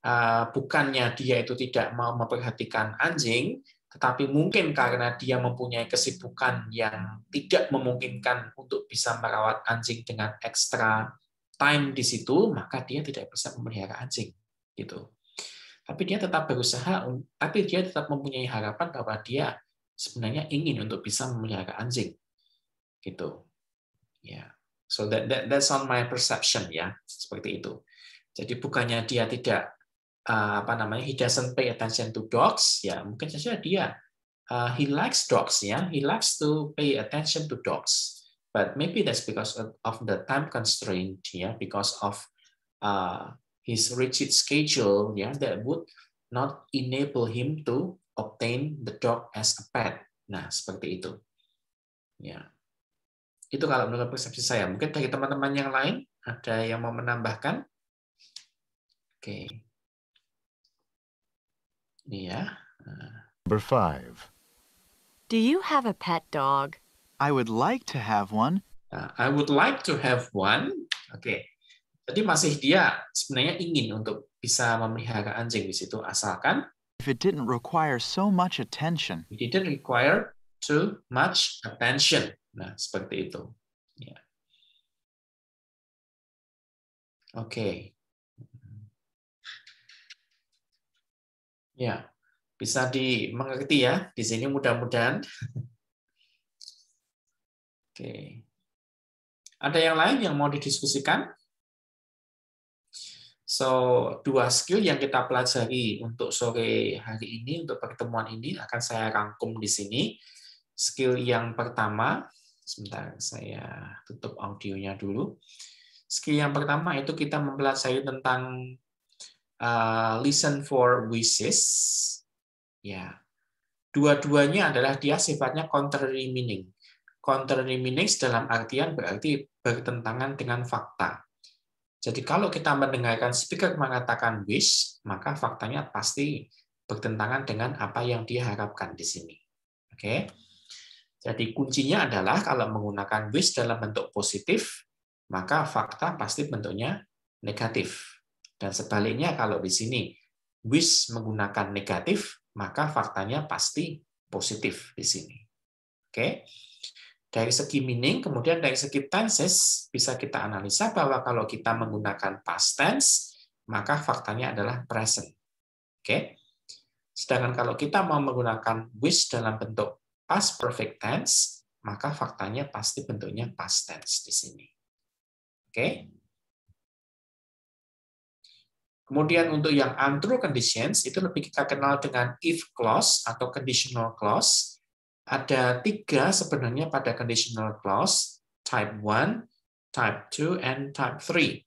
ah, bukannya dia itu tidak mau memperhatikan anjing, tetapi mungkin karena dia mempunyai kesibukan yang tidak memungkinkan untuk bisa merawat anjing dengan ekstra time di situ, maka dia tidak bisa memelihara anjing gitu. Tapi dia tetap berusaha, tapi dia tetap mempunyai harapan bahwa dia sebenarnya ingin untuk bisa memelihara anjing gitu ya yeah. so that, that that's on my perception ya yeah. seperti itu jadi bukannya dia tidak uh, apa namanya he doesn't pay attention to dogs ya yeah. mungkin saja dia uh, he likes dogs ya yeah. he likes to pay attention to dogs but maybe that's because of, of the time constraint ya yeah. because of uh, his rigid schedule yeah that would not enable him to obtain the dog as a pet nah seperti itu ya yeah. Itu kalau menurut persepsi saya. Mungkin dari teman-teman yang lain ada yang mau menambahkan? Oke. Ini ya. Number five. Do you have a pet dog? I would like to have one. Nah, I would like to have one. Oke. Okay. Jadi masih dia sebenarnya ingin untuk bisa memelihara anjing di situ asalkan if it didn't require so much attention. It didn't require too much attention. Nah, seperti itu. Ya. Oke. Okay. Ya, bisa dimengerti ya di sini mudah-mudahan. Oke. Okay. Ada yang lain yang mau didiskusikan? So, dua skill yang kita pelajari untuk sore hari ini, untuk pertemuan ini, akan saya rangkum di sini. Skill yang pertama, Sebentar, saya tutup audionya dulu. Skill yang pertama itu kita mempelajari tentang uh, listen for wishes. Ya, dua-duanya adalah dia sifatnya contrary meaning. Contrary meaning dalam artian berarti bertentangan dengan fakta. Jadi kalau kita mendengarkan speaker mengatakan wish, maka faktanya pasti bertentangan dengan apa yang dia harapkan di sini. Oke. Okay? Jadi kuncinya adalah kalau menggunakan wish dalam bentuk positif, maka fakta pasti bentuknya negatif. Dan sebaliknya kalau di sini wish menggunakan negatif, maka faktanya pasti positif di sini. Oke. Dari segi meaning, kemudian dari segi tenses bisa kita analisa bahwa kalau kita menggunakan past tense, maka faktanya adalah present. Oke. Sedangkan kalau kita mau menggunakan wish dalam bentuk past perfect tense, maka faktanya pasti bentuknya past tense di sini. Oke? Kemudian untuk yang untrue conditions, itu lebih kita kenal dengan if clause atau conditional clause. Ada tiga sebenarnya pada conditional clause, type 1, type 2, and type 3.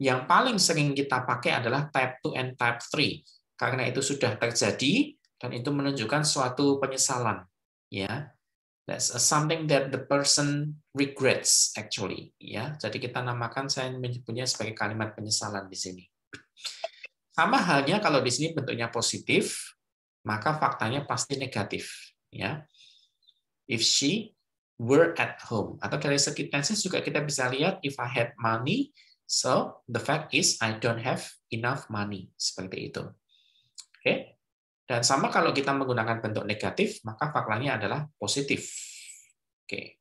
Yang paling sering kita pakai adalah type 2 and type 3. Karena itu sudah terjadi, dan itu menunjukkan suatu penyesalan ya that's something that the person regrets actually ya jadi kita namakan saya menyebutnya sebagai kalimat penyesalan di sini sama halnya kalau di sini bentuknya positif maka faktanya pasti negatif ya if she were at home atau dari segi tenses juga kita bisa lihat if I had money so the fact is I don't have enough money seperti itu oke okay? Dan sama kalau kita menggunakan bentuk negatif, maka faktanya adalah positif. Oke.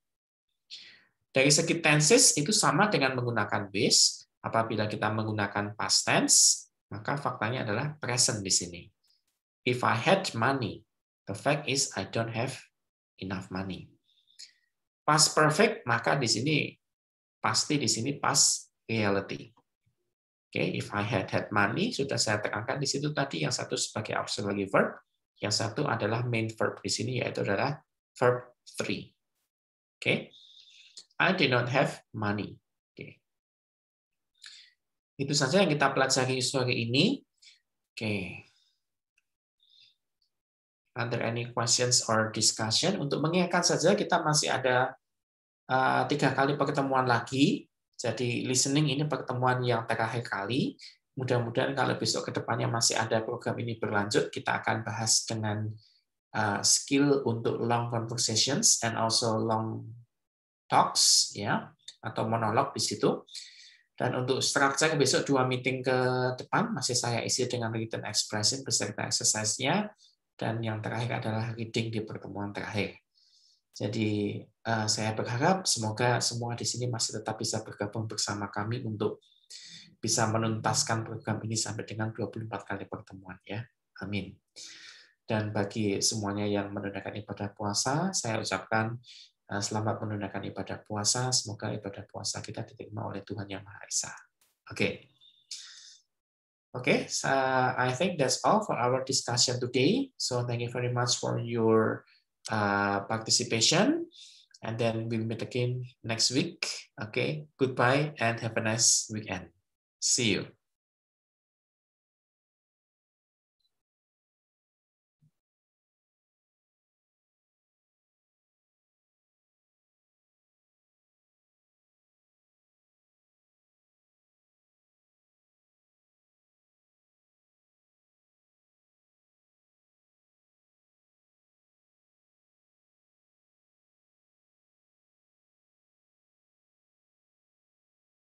Dari segi tenses itu sama dengan menggunakan base. Apabila kita menggunakan past tense, maka faktanya adalah present di sini. If I had money, the fact is I don't have enough money. Past perfect, maka di sini pasti di sini past reality okay, if I had had money sudah saya tekankan di situ tadi yang satu sebagai auxiliary verb, yang satu adalah main verb di sini yaitu adalah verb three. Okay. I did not have money. Okay. Itu saja yang kita pelajari sore ini. Oke. Okay. under any questions or discussion? Untuk mengingatkan saja kita masih ada uh, tiga kali pertemuan lagi jadi listening ini pertemuan yang terakhir kali. Mudah-mudahan kalau besok ke depannya masih ada program ini berlanjut, kita akan bahas dengan eh, skill untuk long conversations and also long talks ya atau monolog di situ. Dan untuk structure besok dua meeting ke depan masih saya isi dengan written expression beserta exercise-nya dan yang terakhir adalah reading di pertemuan terakhir. Jadi eh, saya berharap semoga semua di sini masih tetap bisa bergabung bersama kami untuk bisa menuntaskan program ini sampai dengan 24 kali pertemuan ya. Amin. Dan bagi semuanya yang menunaikan ibadah puasa, saya ucapkan eh, selamat menunaikan ibadah puasa. Semoga ibadah puasa kita diterima oleh Tuhan Yang Maha Esa. Oke. Okay. Okay, so I think that's all for our discussion today. So thank you very much for your uh, participation. And then we'll meet again next week. Okay, goodbye and have a nice weekend. See you.